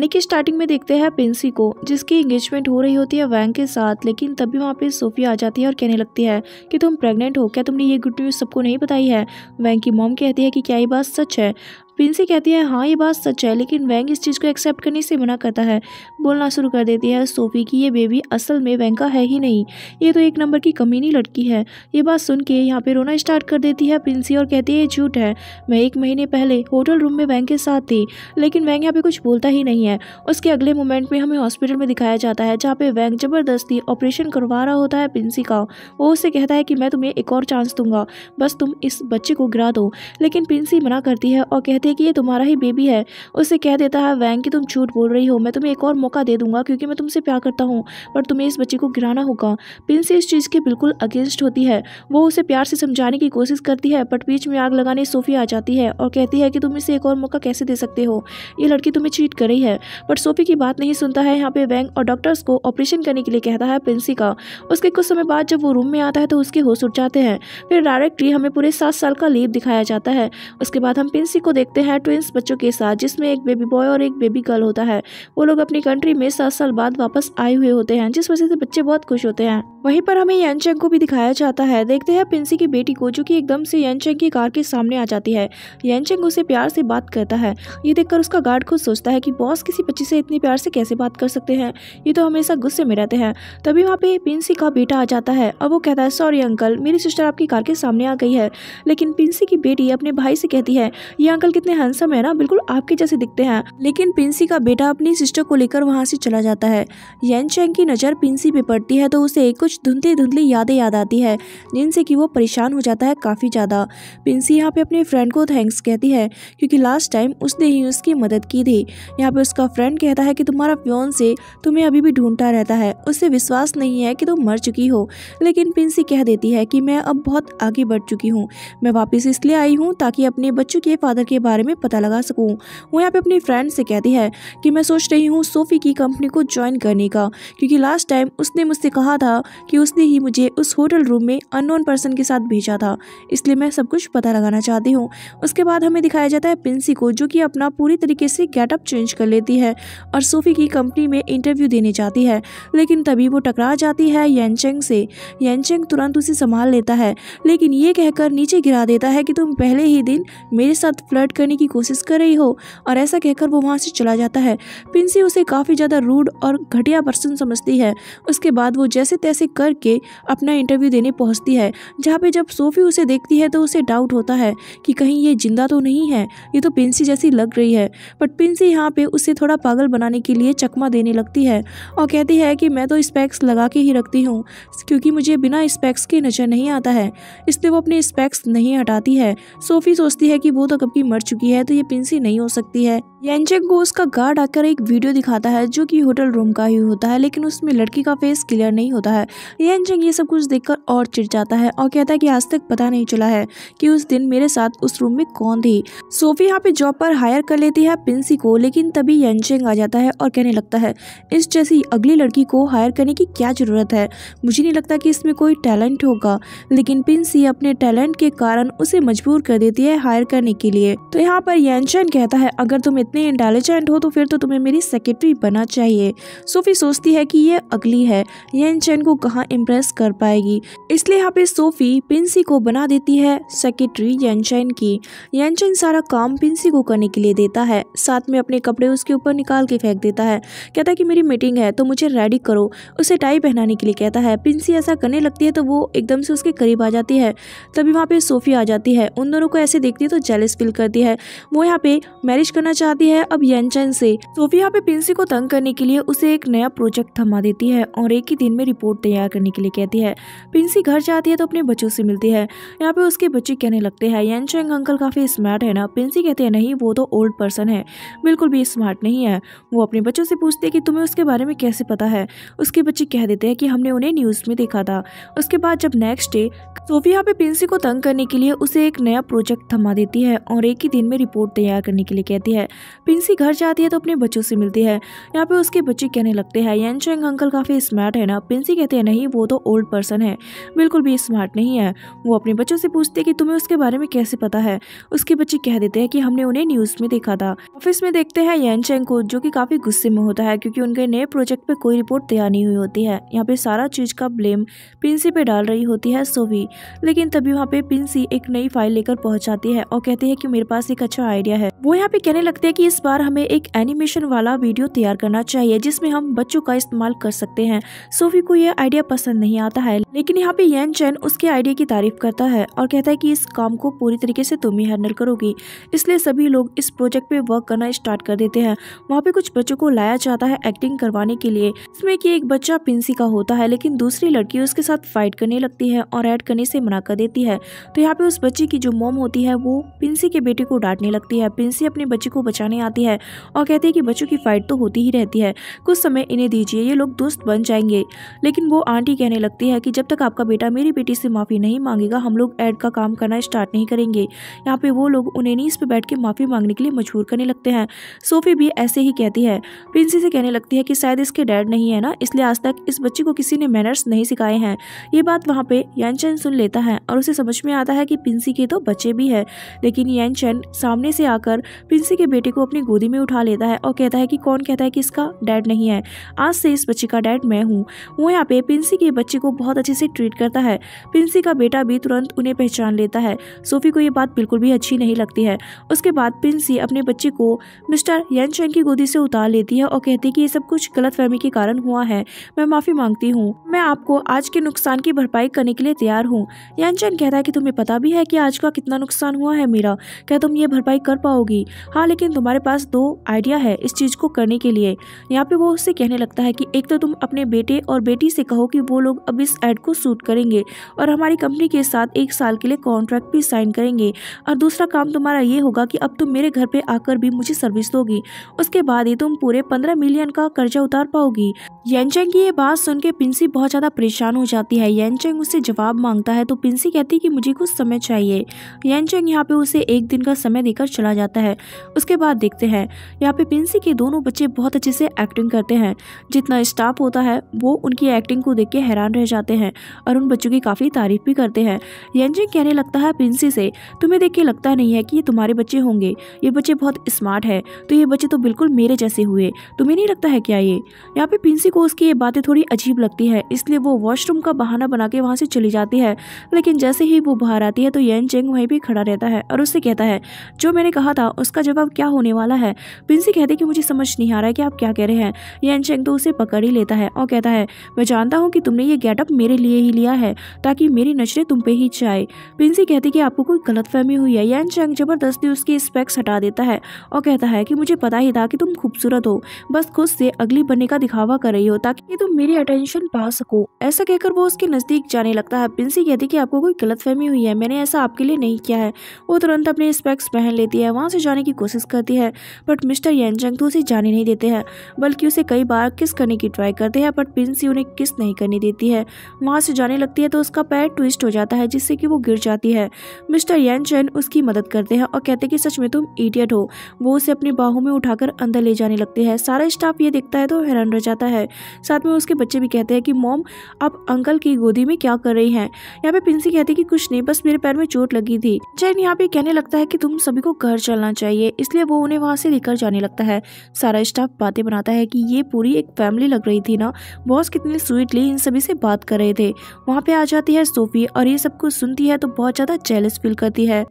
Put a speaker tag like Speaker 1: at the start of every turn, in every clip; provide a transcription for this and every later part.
Speaker 1: कहानी की स्टार्टिंग में देखते हैं पिंसी को जिसकी एंगेजमेंट हो रही होती है वैंग के साथ लेकिन तभी वहाँ पे सोफिया आ जाती है और कहने लगती है कि तुम प्रेग्नेंट हो क्या तुमने ये गुड न्यूज़ सबको नहीं बताई है वैंग की मॉम कहती है कि क्या ये बात सच है प्रिंसी कहती है हाँ ये बात सच है लेकिन वैंग इस चीज़ को एक्सेप्ट करने से मना करता है बोलना शुरू कर देती है सोफ़ी की ये बेबी असल में वैंग का है ही नहीं ये तो एक नंबर की कमीनी लड़की है ये बात सुन के यहाँ पे रोना स्टार्ट कर देती है प्रिंसी और कहती है ये झूठ है मैं एक महीने पहले होटल रूम में वैंग के साथ थी लेकिन वैंग यहाँ पे कुछ बोलता ही नहीं है उसके अगले मोमेंट में हमें हॉस्पिटल में दिखाया जाता है जहाँ पे वैंग ज़बरदस्ती ऑपरेशन करवा रहा होता है प्रिंसी का वो उसे कहता है कि मैं तुम्हें एक और चांस दूंगा बस तुम इस बच्चे को गिरा दो लेकिन प्रिंसी मना करती है और कहती थे कि ये तुम्हारा ही बेबी है उससे कह देता है वैंग कि तुम झूठ बोल रही हो मैं तुम्हें एक और मौका दे दूंगा क्योंकि मैं तुमसे प्यार करता हूँ पर तुम्हें इस बच्चे को गिराना होगा पिंसी इस चीज़ के बिल्कुल अगेंस्ट होती है वो उसे प्यार से समझाने की कोशिश करती है बट बीच में आग लगाने सोफी आ जाती है और कहती है कि तुम इसे एक और मौका कैसे दे सकते हो ये लड़की तुम्हें चीट कर रही है बट सोफी की बात नहीं सुनता है यहाँ पे वैंग और डॉक्टर्स को ऑपरेशन करने के लिए कहता है प्रिंसी का उसके कुछ समय बाद जब वो रूम में आता है तो उसके होश उठ जाते हैं फिर डायरेक्टली हमें पूरे सात साल का लीव दिखाया जाता है उसके बाद हम प्रिंसी को देख देखते हैं ट्विंस बच्चों के साथ जिसमें एक बेबी बॉय और एक बेबी गर्ल होता है वो लोग अपनी कंट्री में सात साल बाद वापस आए हुए होते हैं जिस वजह से बच्चे बहुत खुश होते हैं वहीं पर हमें यनचंग को भी दिखाया जाता है देखते हैं पिंसी की बेटी को जो कि एकदम से चेंग की कार के सामने आ जाती है यनचंग उसे प्यार से बात करता है ये देखकर उसका गार्ड खुद सोचता है कि बॉस किसी बच्ची से इतनी प्यार से कैसे बात कर सकते हैं ये तो हमेशा गुस्से में रहते हैं तभी वहाँ पे पिंसी का बेटा आ जाता है और वो कहता है सॉरी अंकल मेरी सिस्टर आपकी कार के सामने आ गई है लेकिन पिंसी की बेटी अपने भाई से कहती है ये अंकल कितने हैंडसम है ना बिल्कुल आपके जैसे दिखते हैं लेकिन पिंसी का बेटा अपनी सिस्टर को लेकर वहाँ से चला जाता है यनचंग की नज़र पिंसी पे पड़ती है तो उसे एक कुछ धुंधली धुंधली यादें याद आती है जिनसे कि वो परेशान हो जाता है काफ़ी ज़्यादा पिंसी यहाँ पे अपने फ्रेंड को थैंक्स कहती है क्योंकि लास्ट टाइम उसने ही उसकी मदद की थी यहाँ पे उसका फ्रेंड कहता है कि तुम्हारा प्योन से तुम्हें अभी भी ढूंढता रहता है उससे विश्वास नहीं है कि तुम मर चुकी हो लेकिन पिंसी कह देती है कि मैं अब बहुत आगे बढ़ चुकी हूँ मैं वापस इसलिए आई हूँ ताकि अपने बच्चों के फादर के बारे में पता लगा सकूँ वो यहाँ पर अपनी फ्रेंड से कहती है कि मैं सोच रही हूँ सोफ़ी की कंपनी को ज्वाइन करने का क्योंकि लास्ट टाइम उसने मुझसे कहा था कि उसने ही मुझे उस होटल रूम में अननोन पर्सन के साथ भेजा था इसलिए मैं सब कुछ पता लगाना चाहती हूँ उसके बाद हमें दिखाया जाता है पिंसी को जो कि अपना पूरी तरीके से गेटअप चेंज कर लेती है और सोफ़ी की कंपनी में इंटरव्यू देने जाती है लेकिन तभी वो टकरा जाती है यनचेंग से यनचेंग तुरंत उसे संभाल लेता है लेकिन ये कहकर नीचे गिरा देता है कि तुम पहले ही दिन मेरे साथ फ्लर्ट करने की कोशिश कर रही हो और ऐसा कहकर वो वहाँ से चला जाता है पिंसी उसे काफ़ी ज़्यादा रूड और घटिया पर्सन समझती है उसके बाद वो जैसे तैसे करके अपना इंटरव्यू देने पहुंचती है जहाँ पे जब सोफी उसे देखती है तो उसे डाउट होता है कि कहीं ये जिंदा तो नहीं है ये तो पिंसी जैसी लग रही है बट पिंसी यहाँ पे उसे थोड़ा पागल बनाने के लिए चकमा देने लगती है और कहती है कि मैं तो स्पैक्स लगा के ही रखती हूँ क्योंकि मुझे बिना स्पैक्स के नज़र नहीं आता है इसलिए वो अपने स्पैक्स नहीं हटाती है सोफी सोचती है कि वो तो कब की मर चुकी है तो ये पिंसी नहीं हो सकती है यंचेक को उसका गार्ड आकर एक वीडियो दिखाता है जो कि होटल रूम का ही होता है लेकिन उसमें लड़की का फेस क्लियर नहीं होता है यंग जंग ये सब कुछ देखकर और चिढ़ जाता है और कहता है कि आज तक पता नहीं चला है कि उस दिन मेरे साथ उस रूम में कौन थी सोफी यहाँ पे जॉब पर हायर कर लेती है पिंसी को लेकिन तभी यंग जंग आ जाता है और कहने लगता है इस जैसी अगली लड़की को हायर करने की क्या ज़रूरत है मुझे नहीं लगता कि इसमें कोई टैलेंट होगा लेकिन पिंसी अपने टैलेंट के कारण उसे मजबूर कर देती है हायर करने के लिए तो यहाँ पर यंजन कहता है अगर तुम इतने इंटेलिजेंट हो तो फिर तो तुम्हें मेरी सेक्रेटरी बनना चाहिए सोफी सोचती है कि ये अगली है यंजन को कहाँ इम्प्रेस कर पाएगी इसलिए यहाँ पे सोफी पिंसी को बना देती है सेक्रेटरी यनचैन की यनचैन सारा काम पिंसी को करने के लिए देता है साथ में अपने कपड़े उसके ऊपर निकाल के फेंक देता है कहता है कि मेरी मीटिंग है तो मुझे रेडी करो उसे टाई पहनाने के लिए कहता है पिंसी ऐसा करने लगती है तो वो एकदम से उसके करीब आ जाती है तभी वहाँ पे सोफी आ जाती है उन दोनों को ऐसे देखती है तो जेलिस फील करती है वो यहाँ पे मैरिज करना चाहती है अब यनचैन से सोफी यहाँ पे पिंसी को तंग करने के लिए उसे एक नया प्रोजेक्ट थमा देती है और एक ही दिन में रिपोर्ट तैयार तैयार करने के लिए कहती है पिंसी घर जाती है तो अपने बच्चों से मिलती है यहाँ पे उसके बच्चे कहने लगते हैं यन चेंग अंकल काफ़ी स्मार्ट है ना पिंसी कहते हैं नहीं वो तो ओल्ड पर्सन है बिल्कुल भी स्मार्ट नहीं है वो अपने बच्चों से पूछते है कि तुम्हें उसके बारे में कैसे पता है उसके बच्चे कह देते हैं कि हमने उन्हें न्यूज़ में देखा था उसके बाद जब नेक्स्ट डे सोफी यहाँ पे पिंसी को तंग करने के लिए उसे एक नया प्रोजेक्ट थमा देती है और एक ही दिन में रिपोर्ट तैयार करने के लिए कहती है पिंसी घर जाती है तो अपने बच्चों से मिलती है यहाँ पे उसके बच्चे कहने लगते हैं यन चेंग अंकल काफ़ी स्मार्ट है ना पिंसी कहते हैं नहीं वो तो ओल्ड पर्सन है बिल्कुल भी स्मार्ट नहीं है वो अपने बच्चों से पूछते कि तुम्हें उसके बारे में कैसे पता है उसके बच्चे कह देते हैं कि हमने उन्हें न्यूज़ में देखा था ऑफिस में देखते हैं यन चैंग को जो कि काफ़ी गुस्से में होता है क्योंकि उनके नए प्रोजेक्ट पे कोई रिपोर्ट तैयार नहीं हुई होती है यहाँ पे सारा चीज़ का ब्लेम पिंसी पे डाल रही होती है सोवी लेकिन तभी वहाँ पे पिंसी एक नई फाइल लेकर पहुँच जाती है और कहती है की मेरे पास एक अच्छा आइडिया है वो यहाँ पे कहने लगते है की इस बार हमें एक एनिमेशन वाला वीडियो तैयार करना चाहिए जिसमें हम बच्चों का इस्तेमाल कर सकते हैं सोफी को यह आइडिया पसंद नहीं आता है लेकिन यहाँ पे यन चैन उसके आइडिया की तारीफ करता है और कहता है कि इस काम को पूरी तरीके से तुम ही हैंडल करोगी इसलिए सभी लोग इस प्रोजेक्ट पे वर्क करना स्टार्ट कर देते हैं वहाँ पे कुछ बच्चों को लाया जाता है एक्टिंग करवाने के लिए इसमें की एक बच्चा पिंसी का होता है लेकिन दूसरी लड़की उसके साथ फाइट करने लगती है और एड करने से मना कर देती है तो यहाँ पे उस बच्चे की जो मोम होती है वो पिंसी के बेटे को डांटने लगती है पिंसी अपने बच्चे को बचाने आती है और कहती है कि बच्चों की फाइट तो होती ही रहती है कुछ समय इन्हें दीजिए ये लोग दोस्त बन जाएंगे लेकिन वो आंटी कहने लगती है कि जब तक आपका बेटा मेरी बेटी से माफ़ी नहीं मांगेगा हम लोग ऐड का काम करना स्टार्ट नहीं करेंगे यहाँ पे वो लोग उन्हें नीस पे बैठ के माफ़ी मांगने के लिए मजबूर करने लगते हैं सोफ़ी भी ऐसे ही कहती है प्रिंसी से कहने लगती है कि शायद इसके डैड नहीं है ना इसलिए आज तक इस बच्चे को किसी ने मैनर्स नहीं सिखाए हैं ये बात वहाँ पे यानचैन सुन लेता है और उसे समझ में आता है कि प्रिंसी के तो बच्चे भी है लेकिन यानचैन सामने से आकर प्रिंसी के बेटे को अपनी गोदी में उठा लेता है और कहता है कि कौन कहता है कि इसका डैड नहीं है आज से इस बच्चे का डैड मैं हूँ वो यहाँ पे पिंसी के बच्चे को बहुत अच्छे से ट्रीट करता है पिंसी का बेटा भी तुरंत उन्हें पहचान लेता है सोफी को ये बात बिल्कुल भी अच्छी नहीं लगती है उसके बाद पिंसी अपने बच्चे को मिस्टर चैंग की गोदी से उतार लेती है और कहती है कि ये सब कुछ फहमी के कारण हुआ है मैं माफ़ी मांगती हूँ मैं आपको आज के नुकसान की भरपाई करने के लिए तैयार हूँ यन चैन कहता है कि तुम्हें पता भी है कि आज का कितना नुकसान हुआ है मेरा क्या तुम ये भरपाई कर पाओगी हाँ लेकिन तुम्हारे पास दो आइडिया है इस चीज़ को करने के लिए यहाँ पे वो उससे कहने लगता है कि एक तो तुम अपने बेटे और बेटी से कहो हो कि वो लोग अब इस एड को सूट करेंगे और हमारी कंपनी के साथ एक साल के लिए कॉन्ट्रैक्ट भी साइन करेंगे और दूसरा काम तुम्हारा ये होगा कि अब तुम मेरे घर पे आकर भी मुझे सर्विस दोगी उसके बाद ही तुम पूरे पंद्रह मिलियन का कर्जा उतार पाओगी यनचेंग की ये बात सुन के पिंसी बहुत ज़्यादा परेशान हो जाती है यनचेंग उससे जवाब मांगता है तो पिंसी कहती है कि मुझे कुछ समय चाहिए यनचेंग यहाँ पे उसे एक दिन का समय देकर चला जाता है उसके बाद देखते हैं यहाँ पे पिंसी के दोनों बच्चे बहुत अच्छे से एक्टिंग करते हैं जितना स्टाफ होता है वो उनकी एक्टिंग को को देख के हैरान रह जाते हैं और उन बच्चों की काफ़ी तारीफ भी करते हैं यंजिंग कहने लगता है पिंसी से तुम्हें देख के लगता नहीं है कि ये तुम्हारे बच्चे होंगे ये बच्चे बहुत स्मार्ट है तो ये बच्चे तो बिल्कुल मेरे जैसे हुए तुम्हें नहीं लगता है क्या ये यहाँ पे पिंसी को उसकी ये बातें थोड़ी अजीब लगती है इसलिए वो वॉशरूम का बहाना बना के वहाँ से चली जाती है लेकिन जैसे ही वो बाहर आती है तो यन चेंग वहीं भी खड़ा रहता है और उससे कहता है जो मैंने कहा था उसका जवाब क्या होने वाला है पिंसी कहते कि मुझे समझ नहीं आ रहा है कि आप क्या कह रहे हैं यन चेंग तो उसे पकड़ ही लेता है और कहता है मैं जानता जानता हूँ कि तुमने ये गेटअप मेरे लिए ही लिया है ताकि मेरी नजरें तुम पे ही जाए पिंसी कहती कि आपको कोई गलतफहमी हुई है यान चंग जबरदस्ती उसकी स्पेक्स हटा देता है और कहता है कि मुझे पता ही था कि तुम खूबसूरत हो बस खुद से अगली बनने का दिखावा कर रही हो ताकि तुम मेरी अटेंशन पा सको ऐसा कहकर वो उसके नज़दीक जाने लगता है पिंसी कहती की आपको कोई गलत हुई है मैंने ऐसा आपके लिए नहीं किया है वो तुरंत अपने स्पेक्स पहन लेती है वहाँ से जाने की कोशिश करती है बट मिस्टर यंगजंग तो उसे जाने नहीं देते हैं बल्कि उसे कई बार किस करने की ट्राई करते हैं बट पिंसी उन्हें किस नहीं नहीं करने देती है वहाँ से जाने लगती है तो उसका पैर ट्विस्ट हो जाता है जिससे कि वो गिर जाती है मिस्टर यन चैन उसकी मदद करते हैं और कहते हैं कि सच में तुम इडियट हो वो उसे अपनी बाहों में उठाकर अंदर ले जाने लगते हैं सारा स्टाफ ये देखता है तो हैरान रह जाता है साथ में उसके बच्चे भी कहते हैं कि मॉम आप अंकल की गोदी में क्या कर रही है यहाँ पे पिंसी कहती है कि कुछ नहीं बस मेरे पैर में चोट लगी थी चैन यहाँ पे कहने लगता है कि तुम सभी को घर चलना चाहिए इसलिए वो उन्हें वहाँ से लेकर जाने लगता है सारा स्टाफ बातें बनाता है कि ये पूरी एक फैमिली लग रही थी ना बॉस कितनी स्वीटली लिए इन सभी से बात कर रहे थे वहाँ पे आ जाती है सोफी और ये सब कुछ सुनती है तो बहुत ज़्यादा जेलस फील करती है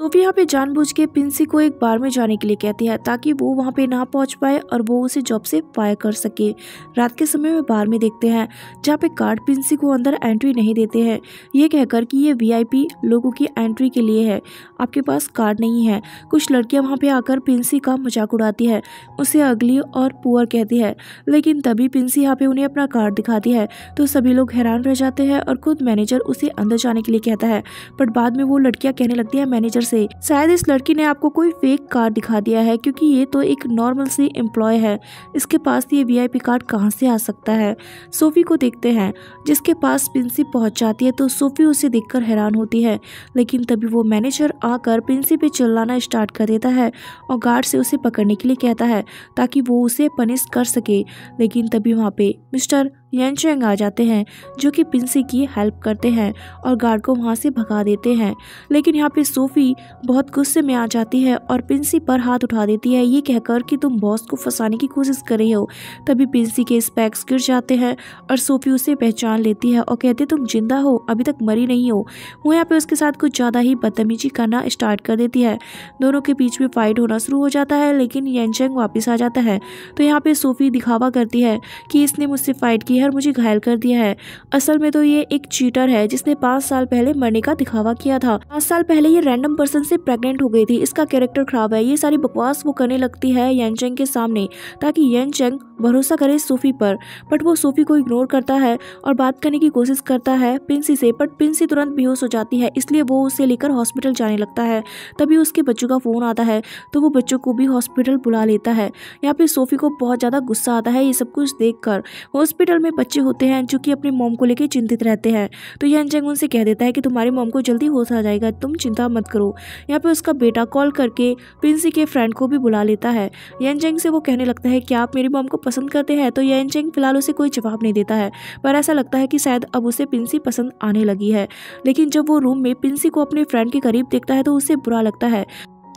Speaker 1: तो भी यहाँ पे जानबूझ के पिंसी को एक बार में जाने के लिए कहती है ताकि वो वहाँ पे ना पहुँच पाए और वो उसे जॉब से पाया कर सके रात के समय में बार में देखते हैं जहाँ पे कार्ड पिंसी को अंदर एंट्री नहीं देते हैं ये कहकर कि ये वीआईपी लोगों की एंट्री के लिए है आपके पास कार्ड नहीं है कुछ लड़कियाँ वहाँ पर आकर पिंसी का मजाक उड़ाती है उसे अगली और पुअर कहती है लेकिन तभी पिंसी यहाँ पे उन्हें अपना कार्ड दिखाती है तो सभी लोग हैरान रह जाते हैं और खुद मैनेजर उसे अंदर जाने के लिए कहता है बट बाद में वो लड़कियाँ कहने लगती है मैनेजर से शायद इस लड़की ने आपको कोई फेक कार्ड दिखा दिया है क्योंकि ये तो एक नॉर्मल सी एम्प्लॉय है इसके पास ये वीआईपी कार्ड कहाँ से आ सकता है सोफी को देखते हैं जिसके पास प्रिंसी पहुँच जाती है तो सोफी उसे देख हैरान होती है लेकिन तभी वो मैनेजर आकर प्रिंसी पे चिल्लाना स्टार्ट कर देता है और गार्ड से उसे पकड़ने के लिए कहता है ताकि वो उसे पनिश कर सके लेकिन तभी वहाँ पे मिस्टर यनशेंग आ जाते हैं जो कि पिंसी की हेल्प करते हैं और गार्ड को वहाँ से भगा देते हैं लेकिन यहाँ पे सोफ़ी बहुत गुस्से में आ जाती है और पिंसी पर हाथ उठा देती है ये कहकर कि तुम बॉस को फंसाने की कोशिश कर रही हो तभी पिंसी के स्पैक्स गिर जाते हैं और सोफ़ी उसे पहचान लेती है और कहते तुम जिंदा हो अभी तक मरी नहीं हो वो यहाँ पर उसके साथ कुछ ज़्यादा ही बदतमीजी करना स्टार्ट कर देती है दोनों के बीच में फाइट होना शुरू हो जाता है लेकिन यनशेंग वापस आ जाता है तो यहाँ पर सोफ़ी दिखावा करती है कि इसने मुझसे फ़ाइट की मेहर मुझे घायल कर दिया है असल में तो ये एक चीटर है जिसने पाँच साल पहले मरने का दिखावा किया था पाँच साल पहले ये रैंडम पर्सन से प्रेगनेंट हो गई थी इसका कैरेक्टर खराब है ये सारी बकवास वो करने लगती है यंगचेंग के सामने ताकि यंगचेंग भरोसा करे सूफी पर बट वो सूफी को इग्नोर करता है और बात करने की कोशिश करता है पिंसी से बट पिंसी तुरंत बेहोश हो जाती है इसलिए वो उसे लेकर हॉस्पिटल जाने लगता है तभी उसके बच्चों का फ़ोन आता है तो वो बच्चों को भी हॉस्पिटल बुला लेता है यहाँ पे सोफी को बहुत ज़्यादा गुस्सा आता है ये सब कुछ देखकर हॉस्पिटल में में बच्चे होते हैं जो कि अपने मोम को लेकर चिंतित रहते हैं तो यह अनजंग उनसे कह देता है कि तुम्हारे मोम को जल्दी होश आ जाएगा तुम चिंता मत करो यहाँ पे उसका बेटा कॉल करके प्रिंसी के फ्रेंड को भी बुला लेता है यनजेंग से वो कहने लगता है कि आप मेरी मोम को पसंद करते हैं तो यनजेंग फिलहाल उसे कोई जवाब नहीं देता है पर ऐसा लगता है कि शायद अब उसे प्रिंसी पसंद आने लगी है लेकिन जब वो रूम में प्रिंसी को अपने फ्रेंड के करीब देखता है तो उसे बुरा लगता है